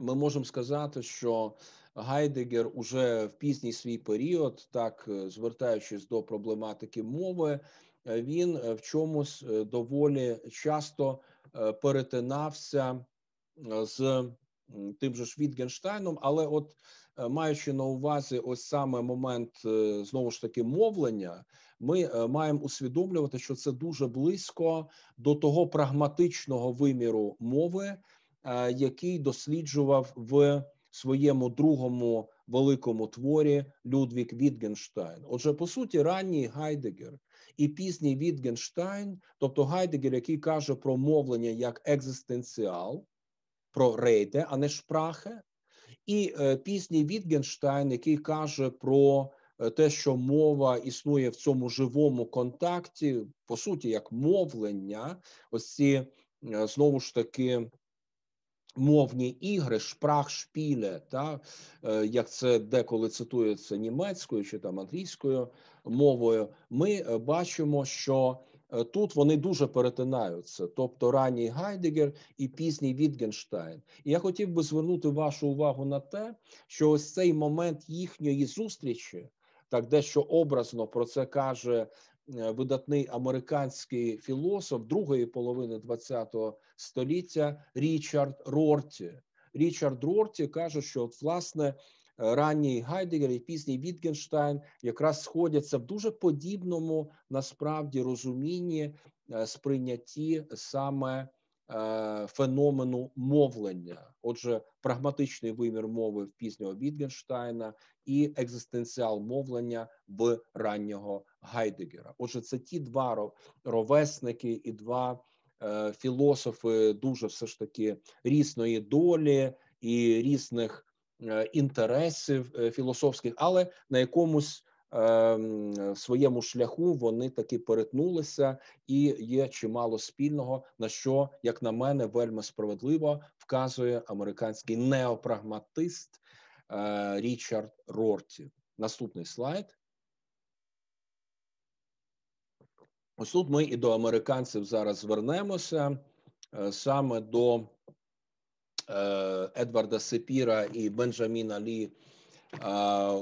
ми можемо сказати, що Гайдегер уже в пізній свій період, так е, звертаючись до проблематики мови, е, він в чомусь доволі часто перетинався з тим же ж Вітгенштайном, але от е, маючи на увазі ось саме момент е, знову ж таки мовлення, ми е, маємо усвідомлювати, що це дуже близько до того прагматичного виміру мови, який досліджував в своєму другому великому творі Людвік Вітгенштайн. Отже, по суті, ранній Гайдегер і пізній Вітгенштайн, тобто Гайдегер, який каже про мовлення як екзистенціал про рейде, а не шпрахи, і е, пізній Вітгенштайн, який каже про е, те, що мова існує в цьому живому контакті, по суті, як мовлення, ось ці е, знову ж таки. Мовні ігри, шпрах шпіле, та як це деколи цитується німецькою чи там англійською мовою, ми бачимо, що Е, тут вони дуже перетинаються, тобто ранній Гайдегер і пізній Вітгенштайн. І я хотів би звернути вашу увагу на те, що ось цей момент їхньої зустрічі, так дещо образно про це каже е, видатний американський філософ другої половини ХХ століття Річард Рорті. Річард Рорті каже, що от, власне ранній Гайдегер і пізній Вітгенштайн якраз сходяться в дуже подібному насправді розумінні е, сприйнятті саме е, феномену мовлення, отже, прагматичний вимір мови в пізнього Вітгенштайна і екзистенціал мовлення в раннього Гайдегера. Отже, це ті два ровесники і два е, філософи дуже все ж таки різної долі і різних Е, інтересів е, філософських, але на якомусь ем, своєму шляху вони таки перетнулися, і є чимало спільного на що, як на мене, вельми справедливо вказує американський неопрагматист е, Річард Рорті. Наступний слайд. Ось тут ми і до американців зараз звернемося саме до Едварда э, Сепіра і Бенджаміна Лі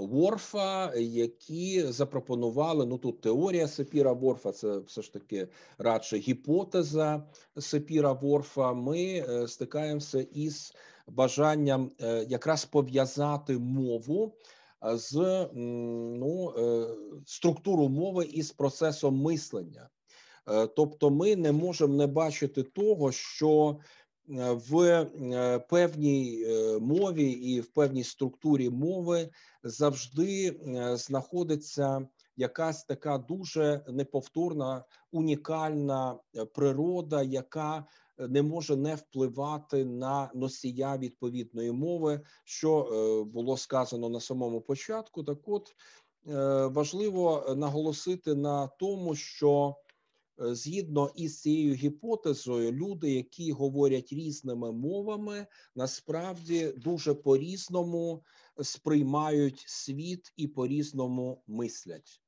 Ворфа, які запропонували ну тут теорія Сепіра Ворфа, це все ж таки радше гіпотеза Сепіра Ворфа. Ми е, стикаємося із бажанням е, якраз пов'язати мову. З ну, е, структуру мови із процесом мислення, тобто, ми не можемо не бачити того, що в е, певній е, мові і в певній структурі мови завжди е, знаходиться якась така дуже неповторна, унікальна природа, яка не може не впливати на носія відповідної мови, що було сказано на самому початку. Так, от важливо наголосити на тому, що Е, згідно із цією гіпотезою, люди, які говорять різними мовами, насправді дуже по різному сприймають світ і по різному мислять.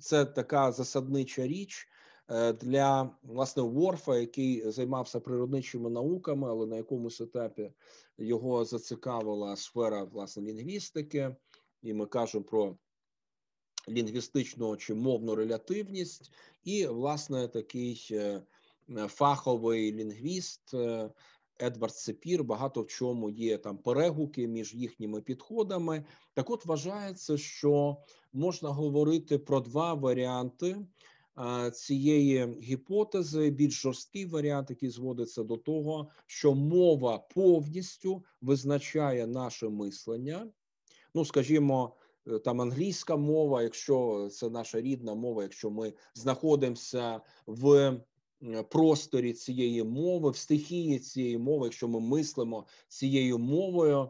Це така засаднича річ. Е, для власне Ворфа, який займався природничими науками, але на якомусь етапі його зацікавила сфера власне лінгвістики, і ми кажемо про лінгвістичну чи мовну релятивність, і, власне, такий е, фаховий лінгвіст. Е, Едвард Сепір багато в чому є там перегуки між їхніми підходами. Так, от вважається, що можна говорити про два варіанти е, цієї гіпотези. Більш жорсткий варіант, який зводиться до того, що мова повністю визначає наше мислення. Ну, скажімо, Е, там англійська мова, якщо е, це наша рідна мова, якщо ми знаходимося в е, просторі цієї мови, в стихії цієї мови, якщо ми мислимо цією мовою,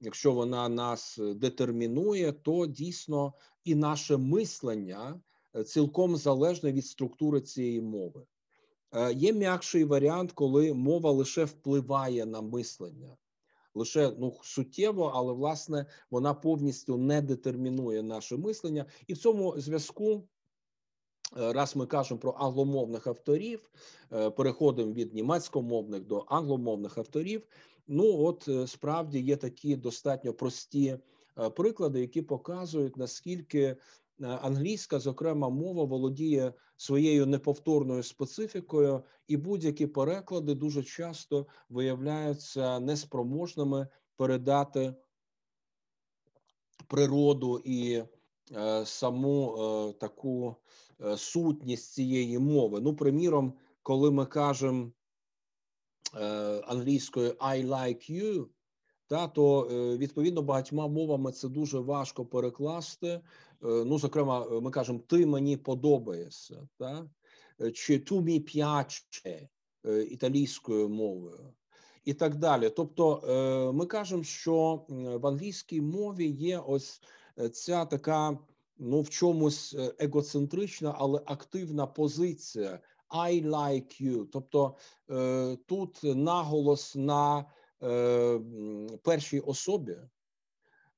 якщо вона нас детермінує, то дійсно і наше мислення цілком залежне від структури цієї мови. Є м'якший варіант, коли мова лише впливає на мислення лише ну суттєво, але власне вона повністю не детермінує наше мислення, і в цьому зв'язку. Е, раз ми кажемо про англомовних авторів, е, переходимо від німецькомовних до англомовних авторів. Ну от е, справді є такі достатньо прості приклади, які показують наскільки Е, англійська, зокрема, мова володіє своєю неповторною специфікою, і будь-які переклади дуже часто виявляються неспроможними передати природу і е, саму е, таку е, сутність цієї мови. Ну, приміром, коли ми кажемо е, англійською «I like you», та то е, відповідно багатьма мовами це дуже важко перекласти. Е, ну, зокрема, е, ми кажемо ти мені подобаєшся, та чи ту мі п'яче італійською мовою, і так далі. Тобто, ми кажемо, що в англійській мові є ось ця така, ну в чомусь егоцентрична, але активна позиція I like you. Тобто тут наголос на. Е, першій особі,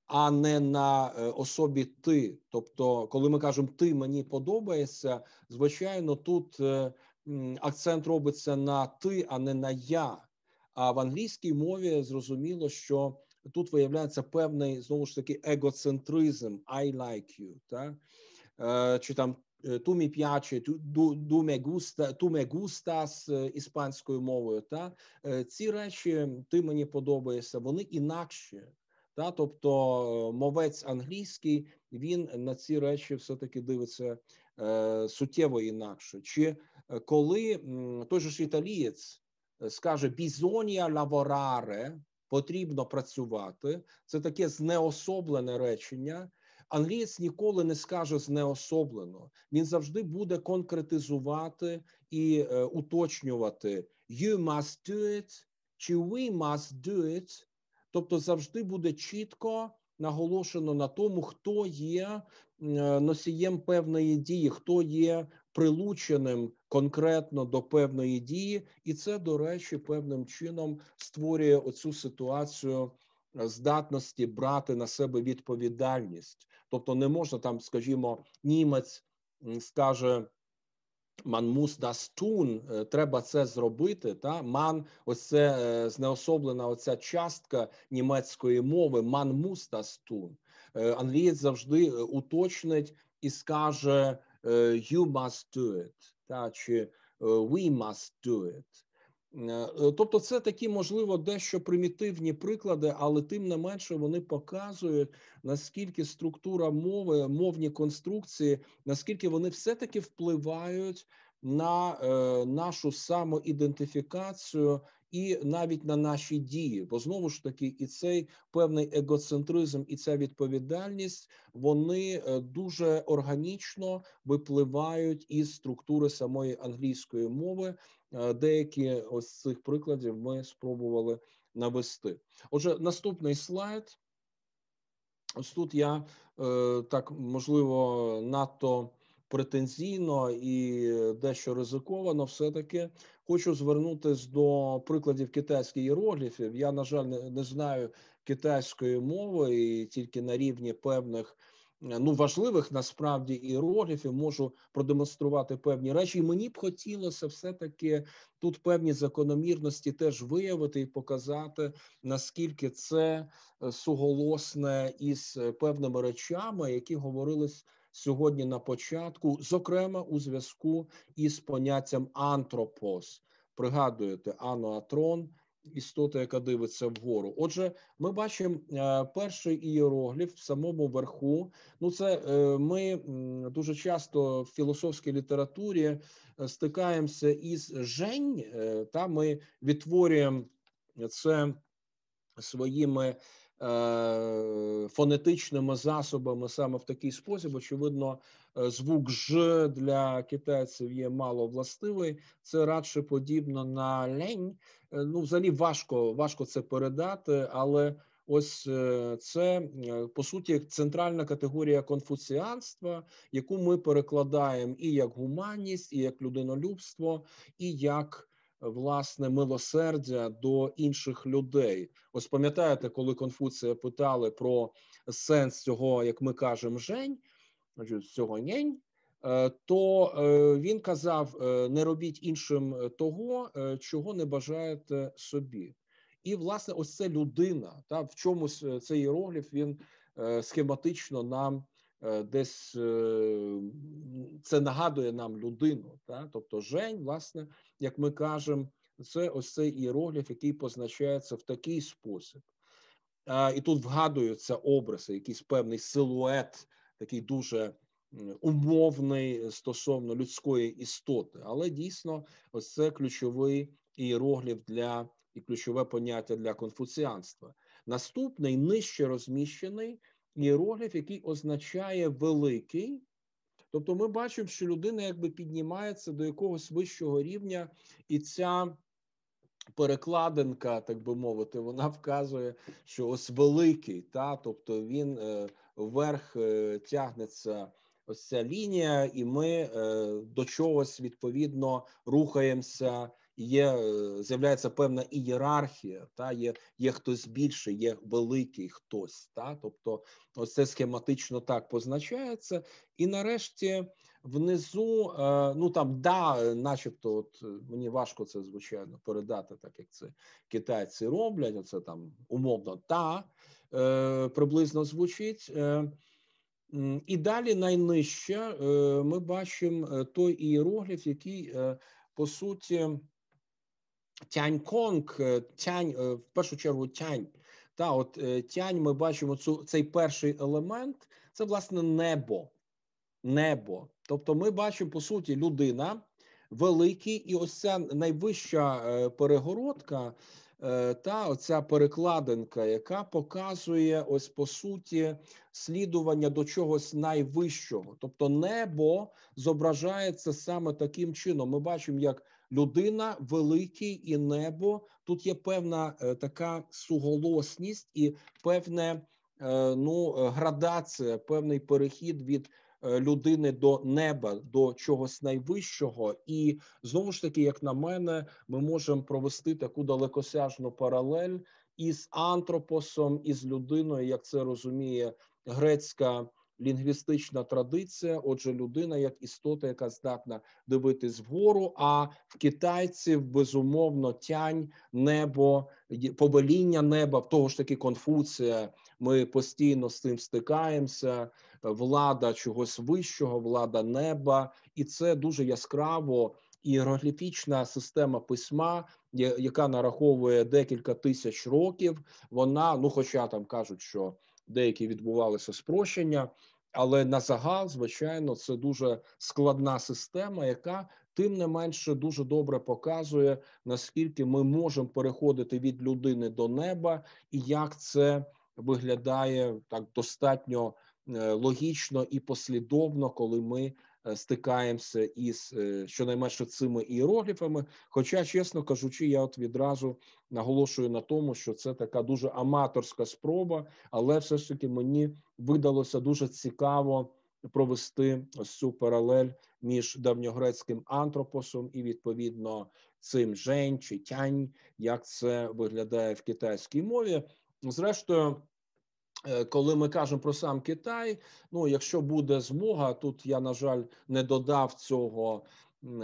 а не на е, особі ти. Тобто, коли ми кажемо ти мені подобається, звичайно, тут е, акцент робиться на ти, а не на я. А в англійській мові зрозуміло, що тут виявляється певний знову ж таки егоцентризм I like you, так? Чи там Е, ту мі п'яче, ту ме густа, ту ме густас е, іспанською мовою. Та е, ці речі ти мені подобаєшся, вони інакші. Та, тобто мовець англійський він на ці речі все таки дивиться е, суттєво інакше. Чи коли той же ж італієць скаже бізонія лавораре потрібно працювати, це таке знеособлене речення, Англієць ніколи не скаже знеособлено. Він завжди буде конкретизувати і е, уточнювати «you must do it» чи «we must do it». Тобто завжди буде чітко наголошено на тому, хто є е, носієм певної дії, хто є прилученим конкретно до певної дії, і це, до речі, певним чином створює оцю ситуацію здатності брати на себе відповідальність Тобто не можна там, скажімо, німець скаже. Man muss das tun, е, треба це зробити. Та man, ось це е, знеособлена оця частка німецької мови. Man muss das tun. Е, англієць завжди уточнить і скаже you must do it, та чи we must do it. Е, тобто, це такі можливо дещо примітивні приклади, але тим не менше вони показують наскільки структура мови, мовні конструкції, наскільки вони все-таки впливають на е, нашу самоідентифікацію і навіть на наші дії, бо знову ж таки, і цей певний егоцентризм, і ця відповідальність вони е, дуже органічно випливають із структури самої англійської мови. Е, деякі ось цих прикладів ми спробували навести. Отже, наступний слайд. Ось тут я е, так можливо надто претензійно і дещо ризиковано, все таки хочу звернутися до прикладів китайських іерогліфів. Я на жаль не знаю китайської мови і тільки на рівні певних. Ну, важливих насправді іерогліфів можу продемонструвати певні речі, і мені б хотілося все таки тут певні закономірності теж виявити і показати, наскільки це е, суголосне із е, певними речами, які говорились сьогодні на початку, зокрема у зв'язку із поняттям антропос. Пригадуєте аноатрон, істота, яка дивиться вгору. Отже, ми бачимо е, перший іерогліф в самому верху. Ну, це е, ми дуже часто в філософській літературі е, стикаємося із жень, та ми відтворюємо це своїми. Е, фонетичними засобами саме в такий спосіб. Очевидно, е, звук ж для китайців є мало властивий. Це радше подібно на лень. Е, ну, взагалі важко, важко це передати, але. Ось це по суті центральна категорія конфуціанства, яку ми перекладаємо і як гуманність, і як людинолюбство, і як власне милосердя до інших людей. Ось пам'ятаєте, коли Конфуція питали про сенс цього, як ми кажемо, жень цього нень, е, то е, він казав: е, не робіть іншим того, чого не бажаєте собі. І власне, ось це людина. Та в чомусь цей іерогліф він схематично нам Е, десь е, це нагадує нам людину. Та? Тобто, жень, власне, як ми кажемо, це ось цей іерогліф, який позначається в такий спосіб. І тут вгадуються образи, якийсь певний силует, такий дуже умовний стосовно людської істоти. Але дійсно, ось це ключовий іерогліф для і ключове поняття для конфуціанства. Наступний нижче розміщений іерогліф, який означає великий. Тобто, ми бачимо, що людина якби піднімається до якогось вищого рівня, і ця перекладинка, так би мовити, вона вказує, що ось великий, та тобто він е, вверх е, тягнеться. Ось ця лінія, і ми е, до чогось відповідно рухаємося є, е, з'являється певна ієрархія, та є є хтось більше, є великий хтось. Та Тобто, ось це схематично так позначається. І нарешті внизу, е, ну там да, начебто, от е, мені важко це звичайно передати, так як це китайці роблять. Оце там умовно та приблизно звучить. І далі найнижче ми бачимо той ієрогліф, який по суті Е, тянь Конг, е, тянь, в першу чергу тянь. Та, от е, тянь, ми бачимо цю цей перший елемент, це власне небо. Небо. Тобто, ми бачимо по суті людина великий, і ось ця найвища перегородка, та оця перекладинка, яка показує ось по суті слідування до чогось найвищого. Тобто, небо зображається саме таким чином. Ми бачимо, як людина, великий і небо. Тут є певна е, така суголосність і певне е, ну е, градація, певний перехід від. Людини до неба, до чогось найвищого, і знову ж таки, як на мене, ми можемо провести таку далекосяжну паралель із антропосом, із людиною, як це розуміє грецька лінгвістична традиція. Отже, людина як істота, яка здатна дивитись згору, А в китайців безумовно тянь небо, повеління неба, того ж таки конфуція. Ми постійно з цим стикаємося. Влада чогось вищого, влада неба, і це дуже яскраво. Іерогліфічна система письма, яка нараховує декілька тисяч років, вона ну, хоча там кажуть, що деякі відбувалися спрощення, але на загал, звичайно, це дуже складна система, яка Тим не менше дуже добре показує наскільки ми можемо переходити від людини до неба, і як це виглядає так достатньо е, логічно і послідовно, коли ми Е, стикаємося із е, щонайменше цими іерогліфами. Хоча, чесно кажучи, я от відразу наголошую на тому, що це така дуже аматорська спроба, але все ж таки мені видалося дуже цікаво. Провести ось цю паралель між давньогрецьким антропосом і відповідно цим жень чи тянь, як це виглядає в китайській мові. Зрештою, Е, коли ми кажемо про сам Китай, ну якщо буде змога, тут я на жаль не додав цього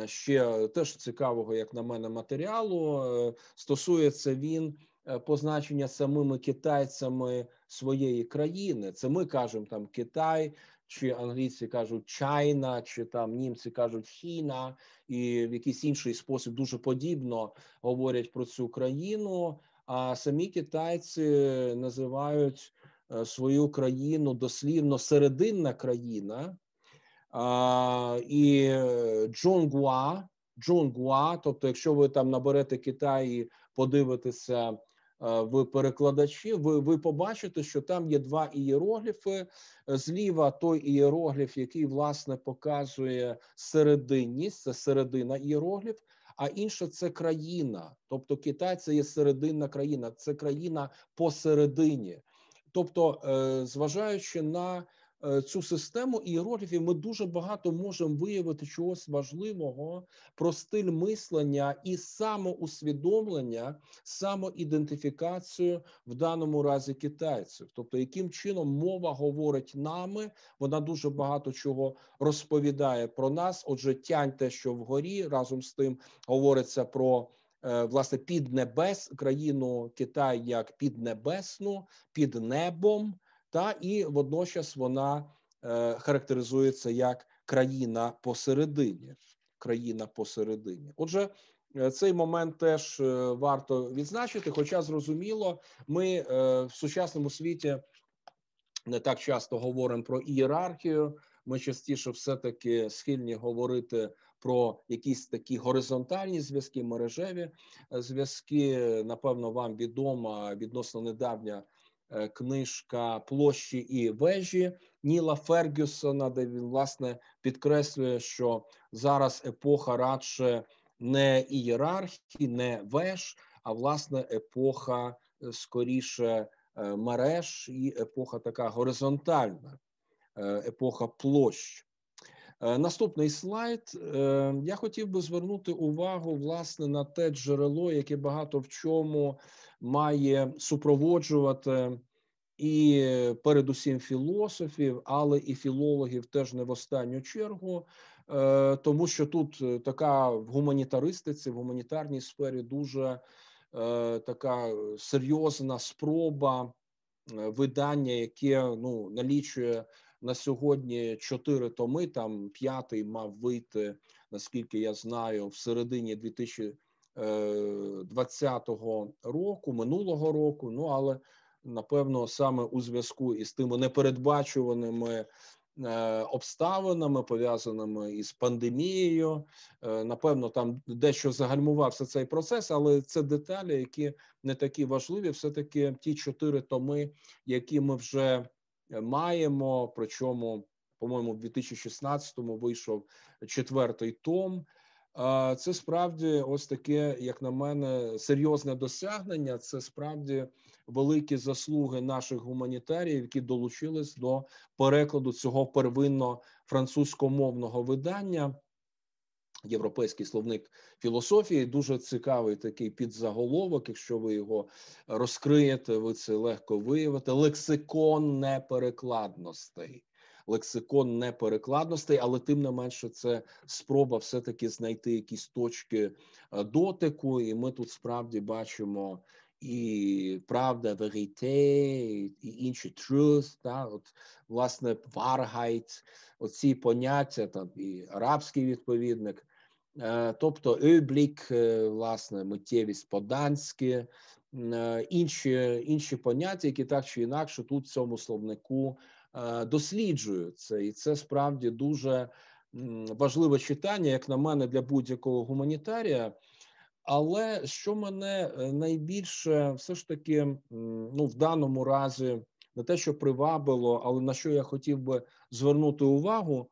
ще теж цікавого, як на мене, матеріалу е, стосується він е, позначення самими китайцями своєї країни. Це ми кажемо там Китай, чи англійці кажуть Чайна, чи там німці кажуть Хіна, і в якийсь інший спосіб дуже подібно говорять про цю країну. А самі китайці називають. Е, свою країну дослівно серединна країна, і е, Джонгуа, Джонгуа, тобто, якщо ви там наберете Китай і подивитеся е, в перекладачі, ви ви побачите, що там є два ієрогліфи. Зліва той ієрогліф, який власне показує серединність, це середина ієрогліф, а інша це країна. Тобто Китай це є серединна країна, це країна посередині. Тобто, е, зважаючи на е, цю систему ієрогліфів, ми дуже багато можемо виявити чогось важливого про стиль мислення і самоусвідомлення, самоідентифікацію в даному разі китайців. Тобто, яким чином мова говорить нами, вона дуже багато чого розповідає про нас. Отже, тянь те, що вгорі разом з тим говориться про. Е, власне під небес країну Китай як під небесну під небом, та і водночас вона е, характеризується як країна посередині. Країна посередині. Отже, е, цей момент теж варто відзначити. Хоча зрозуміло, ми в сучасному світі не так часто говоримо про ієрархію ми частіше все-таки схильні говорити про якісь такі горизонтальні зв'язки, мережеві е, зв'язки. Напевно, вам відома відносно недавня. Е, книжка площі і вежі Ніла Фергюсона, де він власне підкреслює, що зараз епоха радше не ієрархії, не веж, а власне епоха е, скоріше мереж і епоха така горизонтальна. Е, епоха площ. Е, наступний слайд. Е, я хотів би звернути увагу власне на те джерело, яке багато в чому має супроводжувати і, передусім, філософів, але і філологів теж не в останню чергу. Тому що тут така в гуманітаристиці, в гуманітарній сфері дуже така серйозна спроба видання, яке ну налічує на сьогодні чотири томи. Там п'ятий мав вийти, наскільки я знаю, в середині 2020 е, року, минулого року. Ну але напевно саме у зв'язку із тими непередбачуваними. Е, обставинами пов'язаними із пандемією, е, напевно, там дещо загальмувався цей процес, але це деталі, які не такі важливі. Все таки ті чотири томи, які ми вже маємо. Причому, по-моєму, в 2016-му вийшов четвертий том. Це справді ось таке, як на мене, серйозне досягнення. Це справді великі заслуги наших гуманітаріїв, які долучились до перекладу цього первинно французькомовного видання. Європейський словник філософії дуже цікавий такий підзаголовок. Якщо ви його розкриєте, ви це легко виявите. Лексикон неперекладностей. Лексикон неперекладностей, але тим не менше, це спроба все-таки знайти якісь точки е, дотику, і ми тут справді бачимо. І правда, верите, і інші truth, та от власне варгайт, оці поняття там і арабський відповідник Е, тобто Ейблік, е, власне, миттєвість Поданське, інші інші поняття, які так чи інакше тут в цьому словнику е, досліджуються, і це справді дуже важливе читання, як на мене, для будь-якого гуманітарія. Але що мене найбільше все ж таки ну в даному разі не те, що привабило, але на що я хотів би звернути увагу,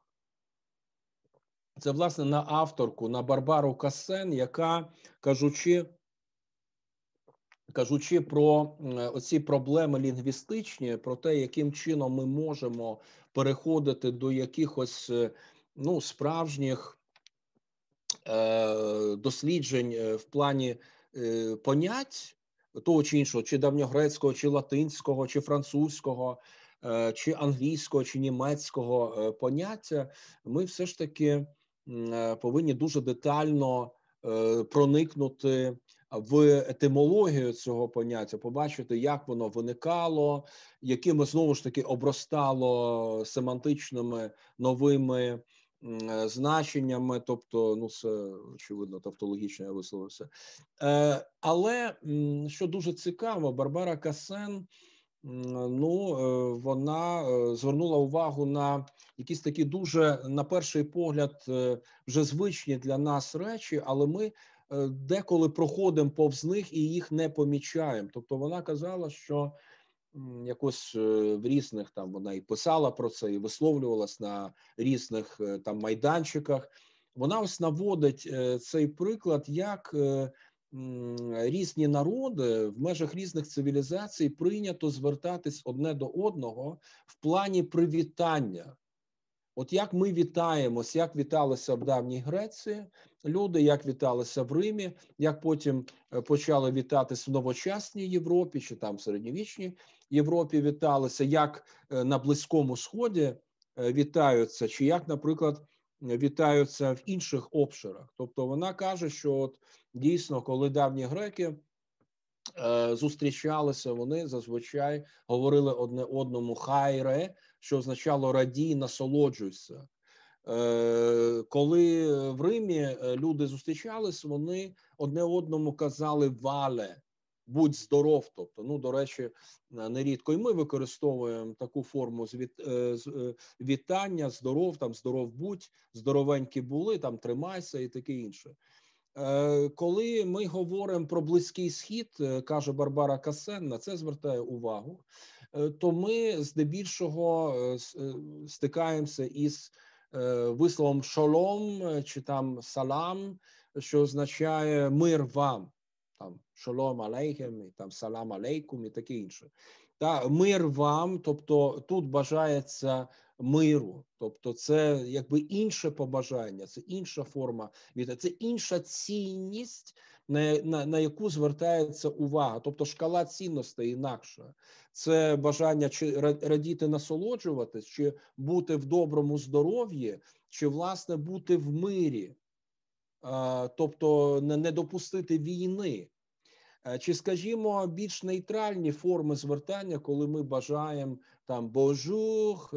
це власне на авторку, на Барбару Кассен, яка кажучи. Кажучи про оці проблеми лінгвістичні, про те, яким чином ми можемо переходити до якихось е, ну справжніх е, досліджень е, в плані е, понять того чи іншого, чи давньогрецького, чи латинського, чи французького, е, чи англійського, чи німецького поняття, ми все ж таки. Е, повинні дуже детально е, проникнути в етимологію цього поняття, побачити, як воно виникало, якими знову ж таки обростало семантичними новими. Е, значеннями, тобто, ну це очевидно, тавтологічно я висловився. Але що дуже цікаво, Барбара Касен Е, ну е, вона е, звернула увагу на якісь такі дуже на перший погляд вже звичні для нас речі, але ми деколи проходимо повз них і їх не помічаємо. Тобто, вона казала, що якось в різних там вона і писала про це, і висловлювалась на різних там майданчиках. Вона ось наводить цей приклад, як різні народи в межах різних цивілізацій прийнято звертатись одне до одного в плані привітання. От як ми вітаємось, як віталися в давній Греції люди, як віталися в Римі, як потім е, почали вітатись в новочасній Європі чи там в середньовічній Європі віталися, як е, на Близькому Сході е, вітаються, чи як, наприклад, вітаються в інших обширах. Тобто, вона каже, що от дійсно, коли давні греки е, зустрічалися, вони зазвичай говорили одне одному хайре, що означало радій, насолоджуйся. Е, коли в Римі е, люди зустрічались, вони одне одному казали вале будь здоров. Тобто, ну до речі, е, нерідко і ми використовуємо таку форму звіт е, е, вітання, здоров, там здоров, будь здоровенькі були, там тримайся і таке інше. Коли ми говоримо про близький схід, каже Барбара Касен, на це звертає увагу, то ми здебільшого стикаємося із висловом шолом чи там салам, що означає мир вам там шолом алейхем, і там салам алейкум і таке інше. Та мир вам, тобто тут бажається миру, тобто це якби інше побажання, це інша форма від це інша цінність, на, на на, яку звертається увага. Тобто шкала цінностей інакша. Це бажання чи радіти насолоджуватись, чи бути в доброму здоров'ї, чи власне бути в мирі тобто не допустити війни, е, чи скажімо більш нейтральні форми звертання, коли ми бажаємо там божух,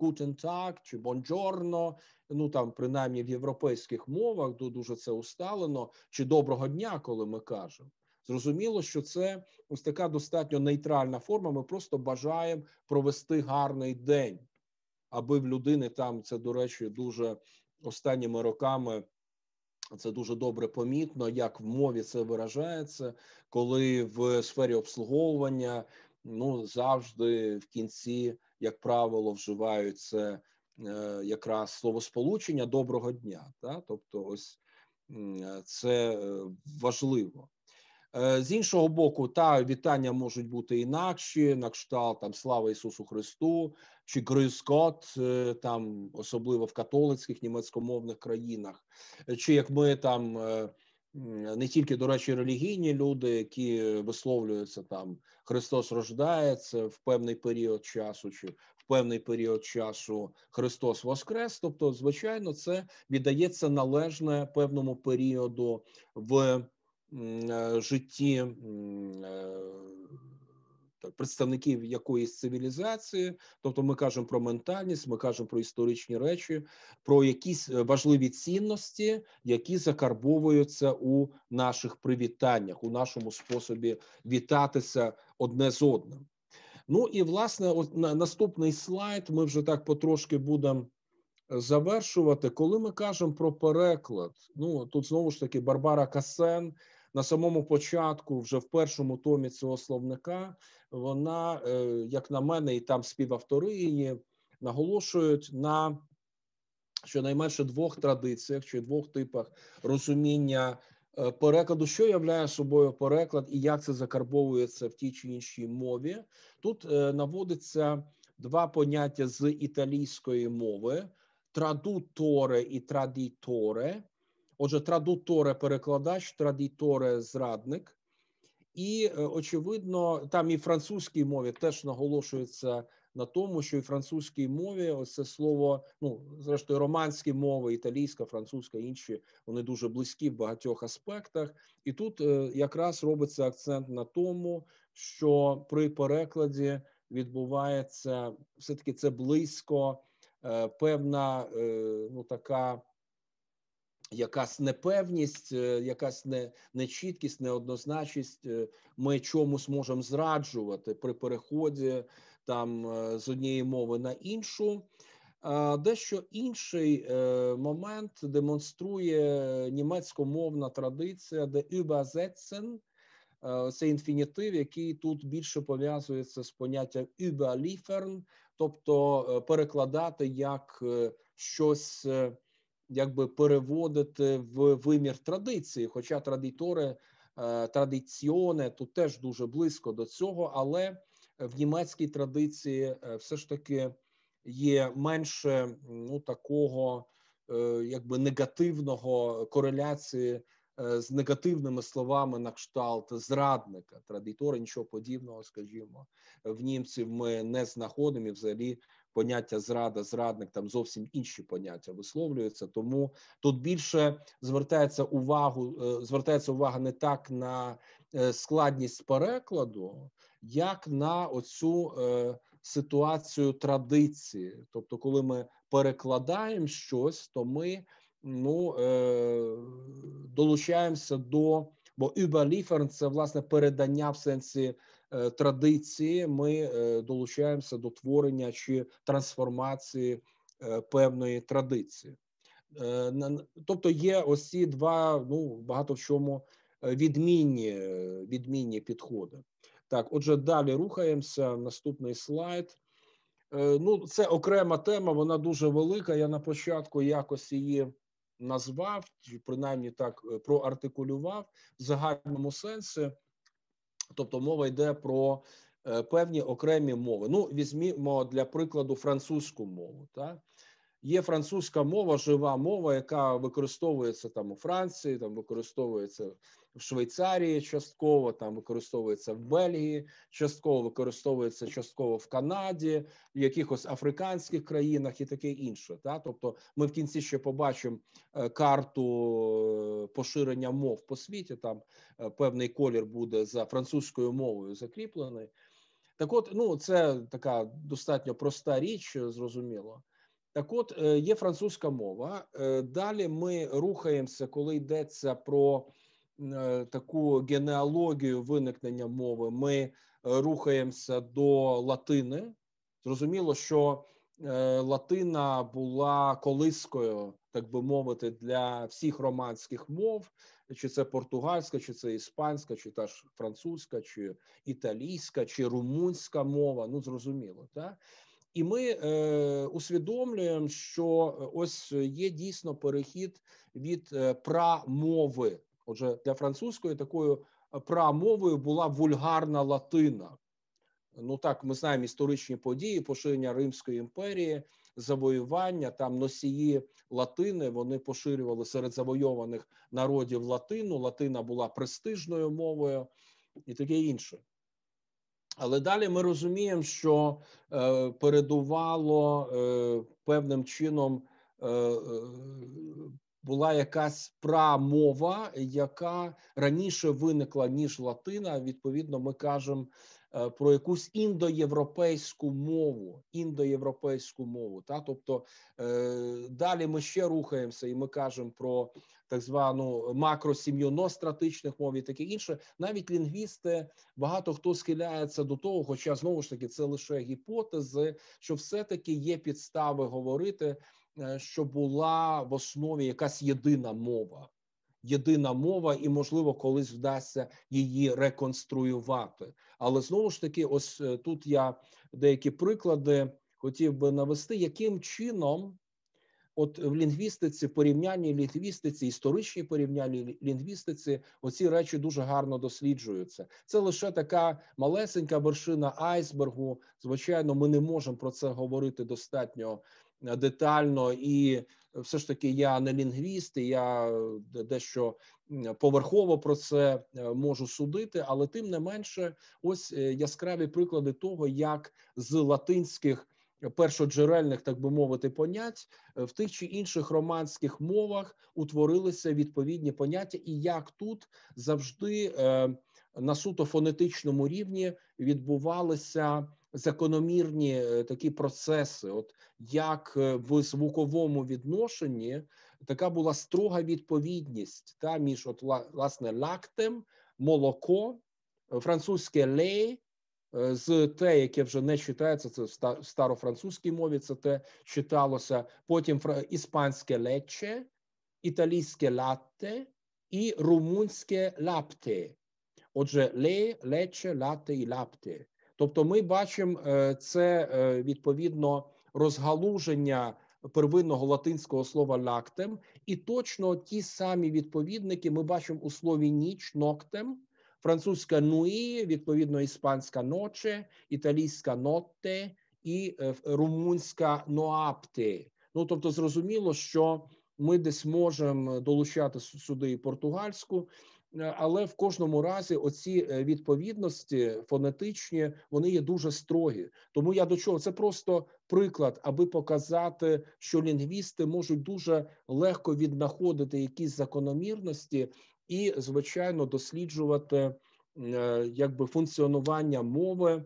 гутентак чи бонджорно. Ну там, принаймні в європейських мовах, дуже це усталено, чи доброго дня, коли ми кажемо. Зрозуміло, що це ось така достатньо нейтральна форма. Ми просто бажаємо провести гарний день, аби в людини там це, до речі, дуже останніми роками це дуже добре помітно, як в мові це виражається, коли в сфері обслуговування ну завжди в кінці, як правило, вживаються е, якраз словосполучення доброго дня. Да? Тобто, ось е, це е, важливо. Е, з іншого боку, та вітання можуть бути інакші, на кшталт там слава Ісусу Христу чи Грискот, е, там особливо в католицьких німецькомовних країнах, е, чи як ми там. Не тільки до речі, релігійні люди, які висловлюються там Христос рождається в певний період часу, чи в певний період часу Христос Воскрес. Тобто, звичайно, це віддається належне певному періоду в Э, житті э, представників якоїсь цивілізації, тобто ми кажемо про ментальність, ми кажемо про історичні речі, про якісь е, важливі цінності, які закарбовуються у наших привітаннях, у нашому способі вітатися одне з одним. Ну і власне, от на наступний слайд. Ми вже так потрошки будемо. Е, завершувати, коли ми кажемо про переклад, ну тут знову ж таки Барбара Касен на самому початку, вже в першому томі цього словника, вона, е, як на мене, і там співавтори її наголошують на щонайменше двох традиціях чи двох типах розуміння е, перекладу, що являє собою переклад і як це закарбовується в тій чи іншій мові. Тут е, наводиться два поняття з італійської мови. Традуторе і традіторе, Отже, традуторе перекладач, традиторе зрадник, і е, очевидно, там і французькій мові теж наголошується на тому, що і французькій мові ось це слово, ну зрештою, романські мови, італійська, французька, інші вони дуже близькі в багатьох аспектах. І тут е, якраз робиться акцент на тому, що при перекладі відбувається все таки це близько е, певна ну така якась непевність, е, якась не, нечіткість, неоднозначність. Е, ми чомусь можемо зраджувати при переході там е, з однієї мови на іншу. Дещо інший момент демонструє німецькомовна традиція, де «übersetzen» – це інфінітив, який тут більше пов'язується з поняттям «überliefern», тобто перекладати як щось якби переводити в вимір традиції. Хоча традитори, е, традиціоне тут теж дуже близько до цього, але в німецькій традиції е, все ж таки є менше ну такого, е, якби негативного кореляції. З негативними словами на кшталт зрадника, Традитори нічого подібного, скажімо, в німців ми не знаходимо і взагалі поняття зрада, зрадник там зовсім інші поняття висловлюються. Тому тут більше звертається увагу, е, звертається увага не так на е, складність перекладу, як на оцю е, ситуацію традиції. Тобто, коли ми перекладаємо щось, то ми ну долучаємося до бо überliefern – це власне передання в сенсі. Э, традиції ми э, долучаємося до творення чи трансформації э, певної традиції. Е, тобто є ось ці два ну багато в чому е, відмінні е, відмінні підходи. Так, отже, далі рухаємося. Наступний слайд. Ну, це окрема тема, вона дуже велика. Я на початку якось її назвав, чи принаймні так проартикулював в загальному сенсі тобто мова йде про е, певні окремі мови. Ну, візьмімо для прикладу французьку мову. Так? Є французька мова, жива мова, яка використовується там у Франції, там використовується в Швейцарії, частково там використовується в Бельгії, частково використовується частково в Канаді, в якихось африканських країнах і таке інше. Та тобто, ми в кінці ще побачимо е, карту е, поширення мов по світі. Там е, певний колір буде за французькою мовою закріплений. Так, от ну це така достатньо проста річ, зрозуміло. Так, от е, є французька мова. Е, далі ми рухаємося, коли йдеться про е, таку генеалогію виникнення мови. Ми рухаємося до Латини. Зрозуміло, що Латина була колискою, так би мовити, для всіх романських мов: чи це португальська, чи це іспанська, чи та ж французька, чи італійська, чи румунська мова. Ну зрозуміло, так? І ми е, усвідомлюємо, що е, ось е, є дійсно перехід від е, прамови. Отже, для французької такою прамовою була вульгарна латина. Ну так, ми знаємо історичні події, поширення Римської імперії, завоювання там носії Латини. Вони поширювали серед завойованих народів Латину. Латина була престижною мовою і таке інше. Але далі ми розуміємо, що е, передувало е, певним чином е, е, була якась прамова, яка раніше виникла ніж Латина. Відповідно, ми кажемо Е, про якусь індоєвропейську мову, індоєвропейську мову. Та тобто е, далі ми ще рухаємося, і ми кажемо про так звану макросім'ю ностратичних мов і таке інше. Навіть лінгвісти багато хто схиляється до того, хоча знову ж таки це лише гіпотези, що все-таки є підстави говорити, е, що була в основі якась єдина мова єдина мова, і можливо, колись вдасться її реконструювати. Але знову ж таки, ось е, тут я деякі приклади хотів би навести, яким чином. От в лінгвістиці, порівнянні лінгвістиці, історичній порівнянні лінгвістиці, оці речі дуже гарно досліджуються. Це лише така малесенька вершина айсбергу. Звичайно, ми не можемо про це говорити достатньо е, детально і все ж таки я не лінгвіст, і я е, дещо поверхово про це е, можу судити, але тим не менше, ось е, яскраві приклади того, як з латинських. Першоджерельних, так би мовити, понять в тих чи інших романських мовах утворилися відповідні поняття, і як тут завжди на суто фонетичному рівні відбувалися закономірні е, такі процеси. От як е, в звуковому відношенні така була строга відповідність та між от власне лактем, молоко, е, французьке лей, з те, яке вже не читається, це в старофранцузькій мові. Це те читалося. Потім іспанське лече, італійське латте і румунське лапте. Отже, ле, лече, лате і лапте. Тобто, ми бачимо е, це е, відповідно розгалуження первинного латинського слова лактем, і точно ті самі відповідники ми бачимо у слові ніч ноктем, французька нуї, відповідно іспанська ноче, італійська нотте і е, румунська ноапти. Ну тобто, зрозуміло, що ми десь можемо долучати сюди і португальську. Е, але в кожному разі оці е, відповідності фонетичні вони є дуже строгі. Тому я до чого це просто приклад, аби показати, що лінгвісти можуть дуже легко віднаходити якісь закономірності і, звичайно, досліджувати е, якби функціонування мови.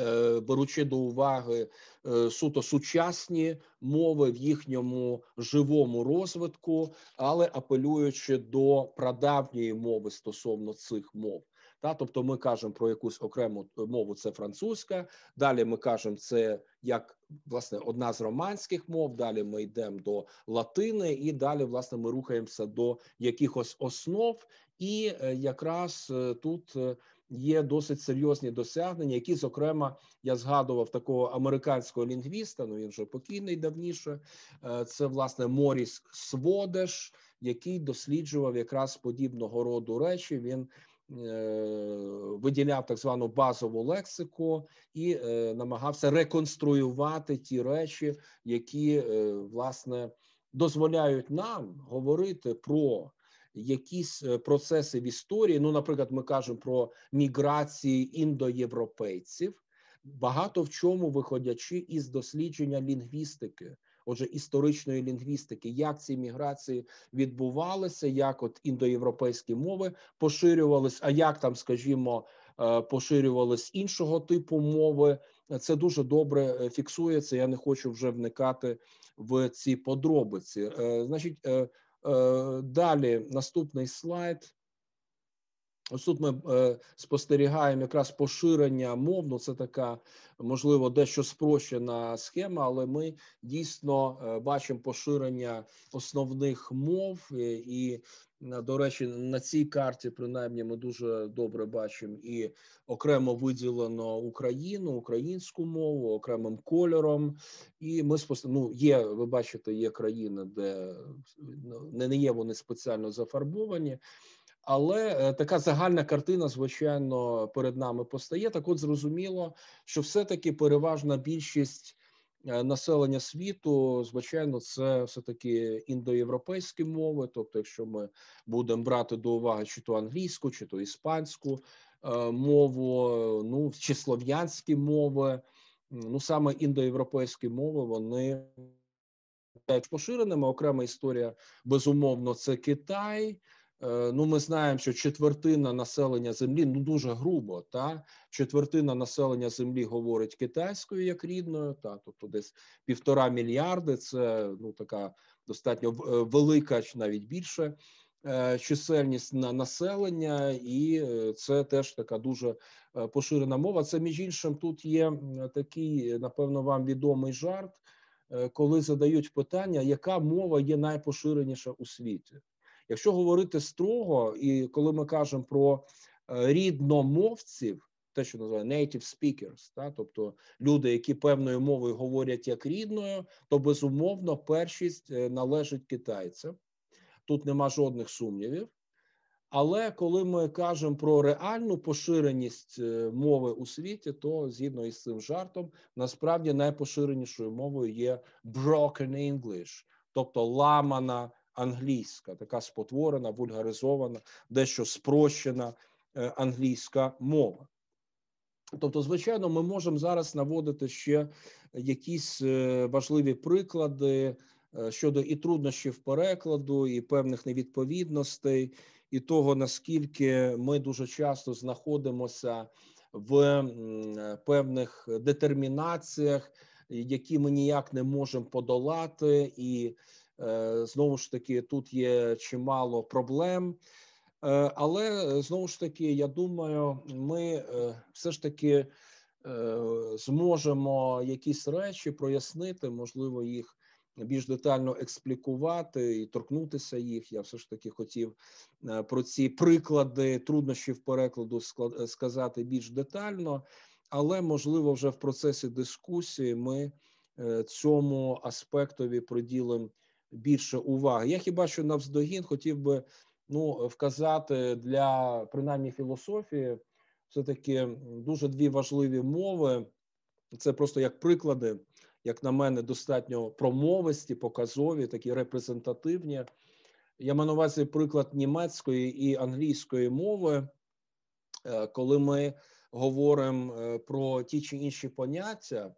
Е, беручи до уваги е, суто сучасні мови в їхньому живому розвитку, але апелюючи до прадавньої мови стосовно цих мов. Та, тобто ми кажемо про якусь окрему е, мову, це французька. Далі ми кажемо це як власне одна з романських мов. Далі ми йдемо до Латини, і далі власне ми рухаємося до якихось основ. І якраз тут є досить серйозні досягнення, які, зокрема, я згадував такого американського лінгвіста. Ну він вже покійний давніше. Е, це власне Моріс Сводеш, який досліджував якраз подібного роду речі. Він е, Виділяв так звану базову лексику і е, намагався реконструювати ті речі, які е, власне дозволяють нам говорити про якісь е, процеси в історії. Ну, наприклад, ми кажемо про міграції індоєвропейців, багато в чому виходячи із дослідження лінгвістики. Отже, історичної лінгвістики, як ці міграції відбувалися, як от індоєвропейські мови поширювались, а як там, скажімо, е, поширювались іншого типу мови, це дуже добре е, фіксується. Я не хочу вже вникати в ці подробиці. Значить, Э, Далі наступний слайд. Ось тут ми е, спостерігаємо якраз поширення мов, ну це така можливо дещо спрощена схема, але ми дійсно е, бачимо поширення основних мов, е, і до речі, на цій карті принаймні ми дуже добре бачимо і окремо виділено Україну, українську мову окремим кольором. І ми спостеріг... ну, є. Ви бачите, є країни, де ну, не є вони спеціально зафарбовані. Але е, така загальна картина, звичайно, перед нами постає. Так, от зрозуміло, що все-таки переважна більшість е, населення світу, звичайно, це все таки індоєвропейські мови. Тобто, якщо ми будемо брати до уваги чи то англійську, чи то іспанську е, мову, ну чи слов'янські мови, ну саме індоєвропейські мови, вони поширеними. Окрема історія безумовно, це Китай. Е, ну, ми знаємо, що четвертина населення землі ну дуже грубо. Та четвертина населення землі говорить китайською як рідною, та тобто десь півтора мільярди. Це ну така достатньо е, велика, чи навіть більше чисельність на населення, і е, це теж така дуже поширена мова. Це між іншим тут є такий, напевно, вам відомий жарт, коли задають питання, яка мова є найпоширеніша у світі. Якщо говорити строго, і коли ми кажемо про е, рідномовців, те, що називають native speakers, та тобто люди, які певною мовою говорять як рідною, то безумовно першість е, належить китайцям. Тут нема жодних сумнівів. Але коли ми кажемо про реальну поширеність е, мови у світі, то згідно із цим жартом, насправді найпоширенішою мовою є broken English, тобто ламана англійська, така спотворена, вульгаризована, дещо спрощена е, англійська мова. Тобто, звичайно, ми можемо зараз наводити ще якісь е, важливі приклади е, щодо і труднощів перекладу, і певних невідповідностей, і того наскільки ми дуже часто знаходимося в певних детермінаціях, які ми ніяк не можемо подолати, і Е, знову ж таки, тут є чимало проблем, е, але е, знову ж таки, я думаю, ми все ж таки зможемо якісь речі прояснити, можливо, їх. Більш детально експлікувати і торкнутися їх. Я все ж таки хотів про ці приклади труднощів перекладу сказати більш детально, але можливо, вже в процесі дискусії ми цьому аспектові приділимо більше уваги. Я хіба що навздогін хотів би ну вказати для принаймні філософії, все таки дуже дві важливі мови. Це просто як приклади, як на мене, достатньо промовисті, показові, такі репрезентативні. Я маю на увазі приклад німецької і англійської мови, е, коли ми говоримо е, про ті чи інші поняття.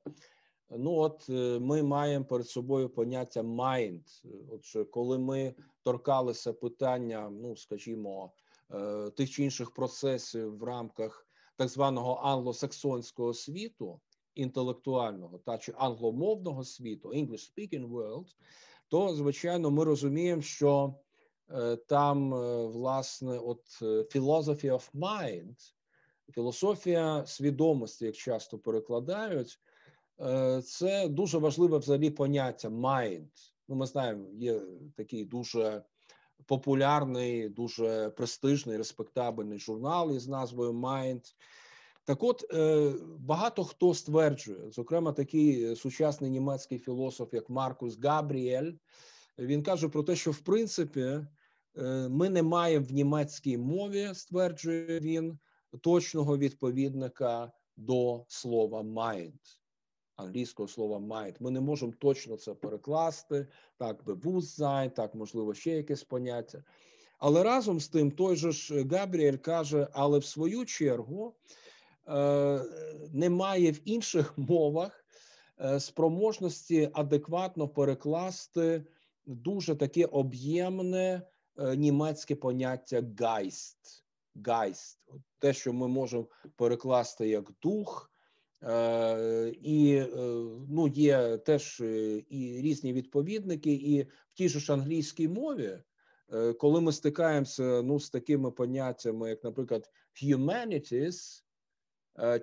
Ну, от е, ми маємо перед собою поняття «mind». Е, Отже, коли ми торкалися питання, ну скажімо, е, тих чи інших процесів в рамках так званого англосаксонського світу інтелектуального та чи англомовного світу «English-speaking world», то звичайно ми розуміємо, що там власне от «philosophy of mind», філософія свідомості, як часто перекладають. Е, це дуже важливе взагалі поняття mind. Ну, ми знаємо, є такий дуже популярний, дуже престижний, респектабельний журнал із назвою Mind. Так, от е, багато хто стверджує, зокрема, такий сучасний німецький філософ, як Маркус Габріель, він каже про те, що в принципі е, ми не маємо в німецькій мові, стверджує він, точного відповідника до слова «mind» англійського слова might. Ми не можемо точно це перекласти, так би sein, так можливо, ще якесь поняття. Але разом з тим, той же ж Габріель каже, але в свою чергу е, немає в інших мовах е, спроможності адекватно перекласти дуже таке об'ємне е, німецьке поняття «гайст». «Гайст» – те, що ми можемо перекласти як дух. Е, і е, ну, є теж е, і різні відповідники, і в тій ж англійській мові, коли ми стикаємося ну, з такими поняттями, як, наприклад, humanities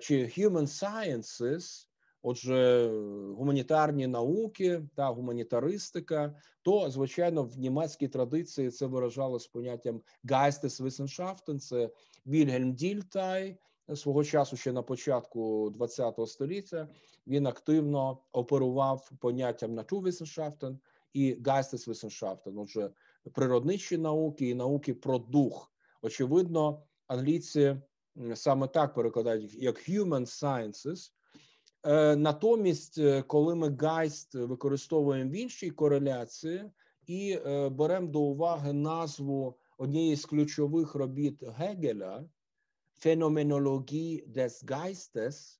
чи human sciences, отже, гуманітарні науки та гуманітаристика, то звичайно в німецькій традиції це виражалося поняттям Geisteswissenschaften, це Вільгельм Дільтай – свого часу ще на початку ХХ століття він активно оперував поняттям Naturwissenschaften і Geisteswissenschaften, отже, природничі науки і науки про дух. Очевидно, англійці саме так перекладають як human sciences. Е, натомість, е, коли ми Geist використовуємо в іншій кореляції і е, беремо до уваги назву однієї з ключових робіт Гегеля феноменології des Geistes,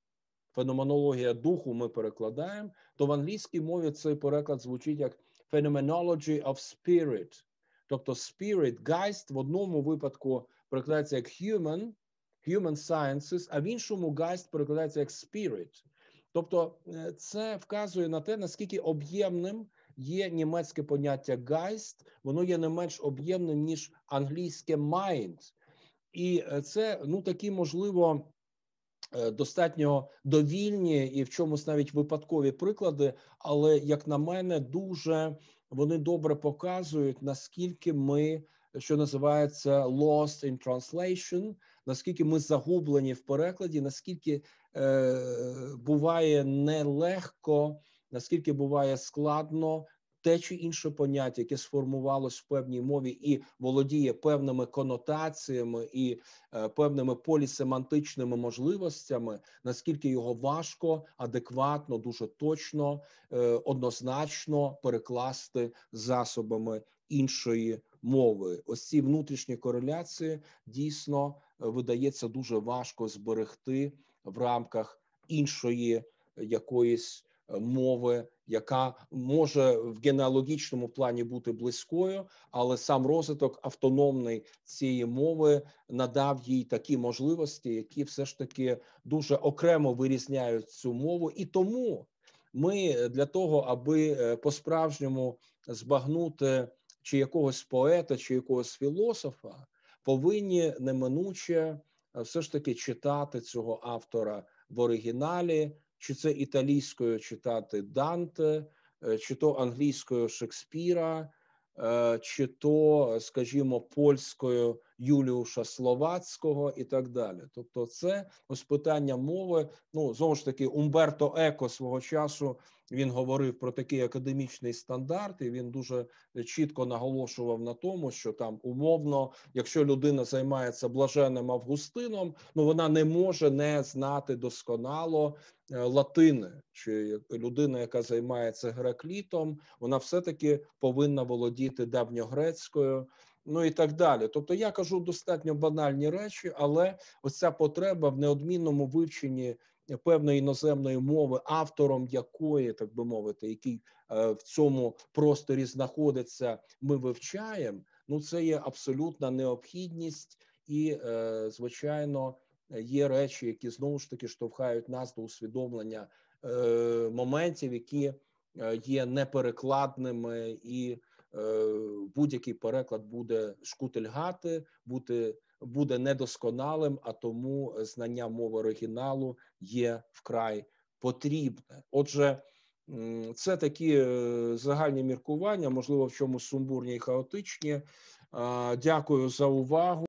феноменологія духу ми перекладаємо, то в англійській мові цей переклад звучить як Phenomenology of Spirit. Тобто Spirit, Geist в одному випадку перекладається як Human, Human Sciences, а в іншому Geist перекладається як Spirit. Тобто е, це вказує на те, наскільки об'ємним є німецьке поняття Geist, воно є не менш об'ємним, ніж англійське mind. І е, це ну такі можливо. Е, достатньо довільні і в чомусь навіть випадкові приклади, але як на мене, дуже вони добре показують, наскільки ми, що називається, lost in translation, наскільки ми загублені в перекладі, наскільки е, буває нелегко, наскільки буває складно те чи інше поняття, яке сформувалось в певній мові і володіє певними конотаціями і е, певними полісемантичними можливостями, наскільки його важко, адекватно, дуже точно, е, однозначно перекласти засобами іншої мови, ось ці внутрішні кореляції дійсно е, видається дуже важко зберегти в рамках іншої е, якоїсь мови, яка може в генеалогічному плані бути близькою, але сам розвиток автономний цієї мови надав їй такі можливості, які все ж таки дуже окремо вирізняють цю мову, і тому ми для того, аби е, по-справжньому збагнути чи якогось поета, чи якогось філософа, повинні неминуче е, все ж таки читати цього автора в оригіналі чи це італійською читати Данте, е, чи то англійською Шекспіра, е, чи то, скажімо, польською Юліуша Словацького і так далі. Тобто, це ось питання мови. Ну знову ж таки, Умберто Еко свого часу він говорив про такий академічний стандарт, і він дуже чітко наголошував на тому, що там умовно, якщо людина займається блаженним Августином, ну вона не може не знати досконало. Е, латини чи людина, яка займається греклітом, вона все таки повинна володіти давньогрецькою ну і так далі. Тобто, я кажу достатньо банальні речі, але оця потреба в неодмінному вивченні певної іноземної мови, автором якої, так би мовити, який е, в цьому просторі знаходиться, ми вивчаємо. Ну, це є абсолютна необхідність, і е, звичайно є речі, які знову ж таки штовхають нас до усвідомлення е, моментів, які е, є неперекладними і Е, будь-який переклад буде шкутильгати, бути буде недосконалим, а тому знання мови оригіналу є вкрай потрібне. Отже, це такі е, загальні міркування, можливо, в чомусь сумбурні і хаотичні. Дякую за увагу.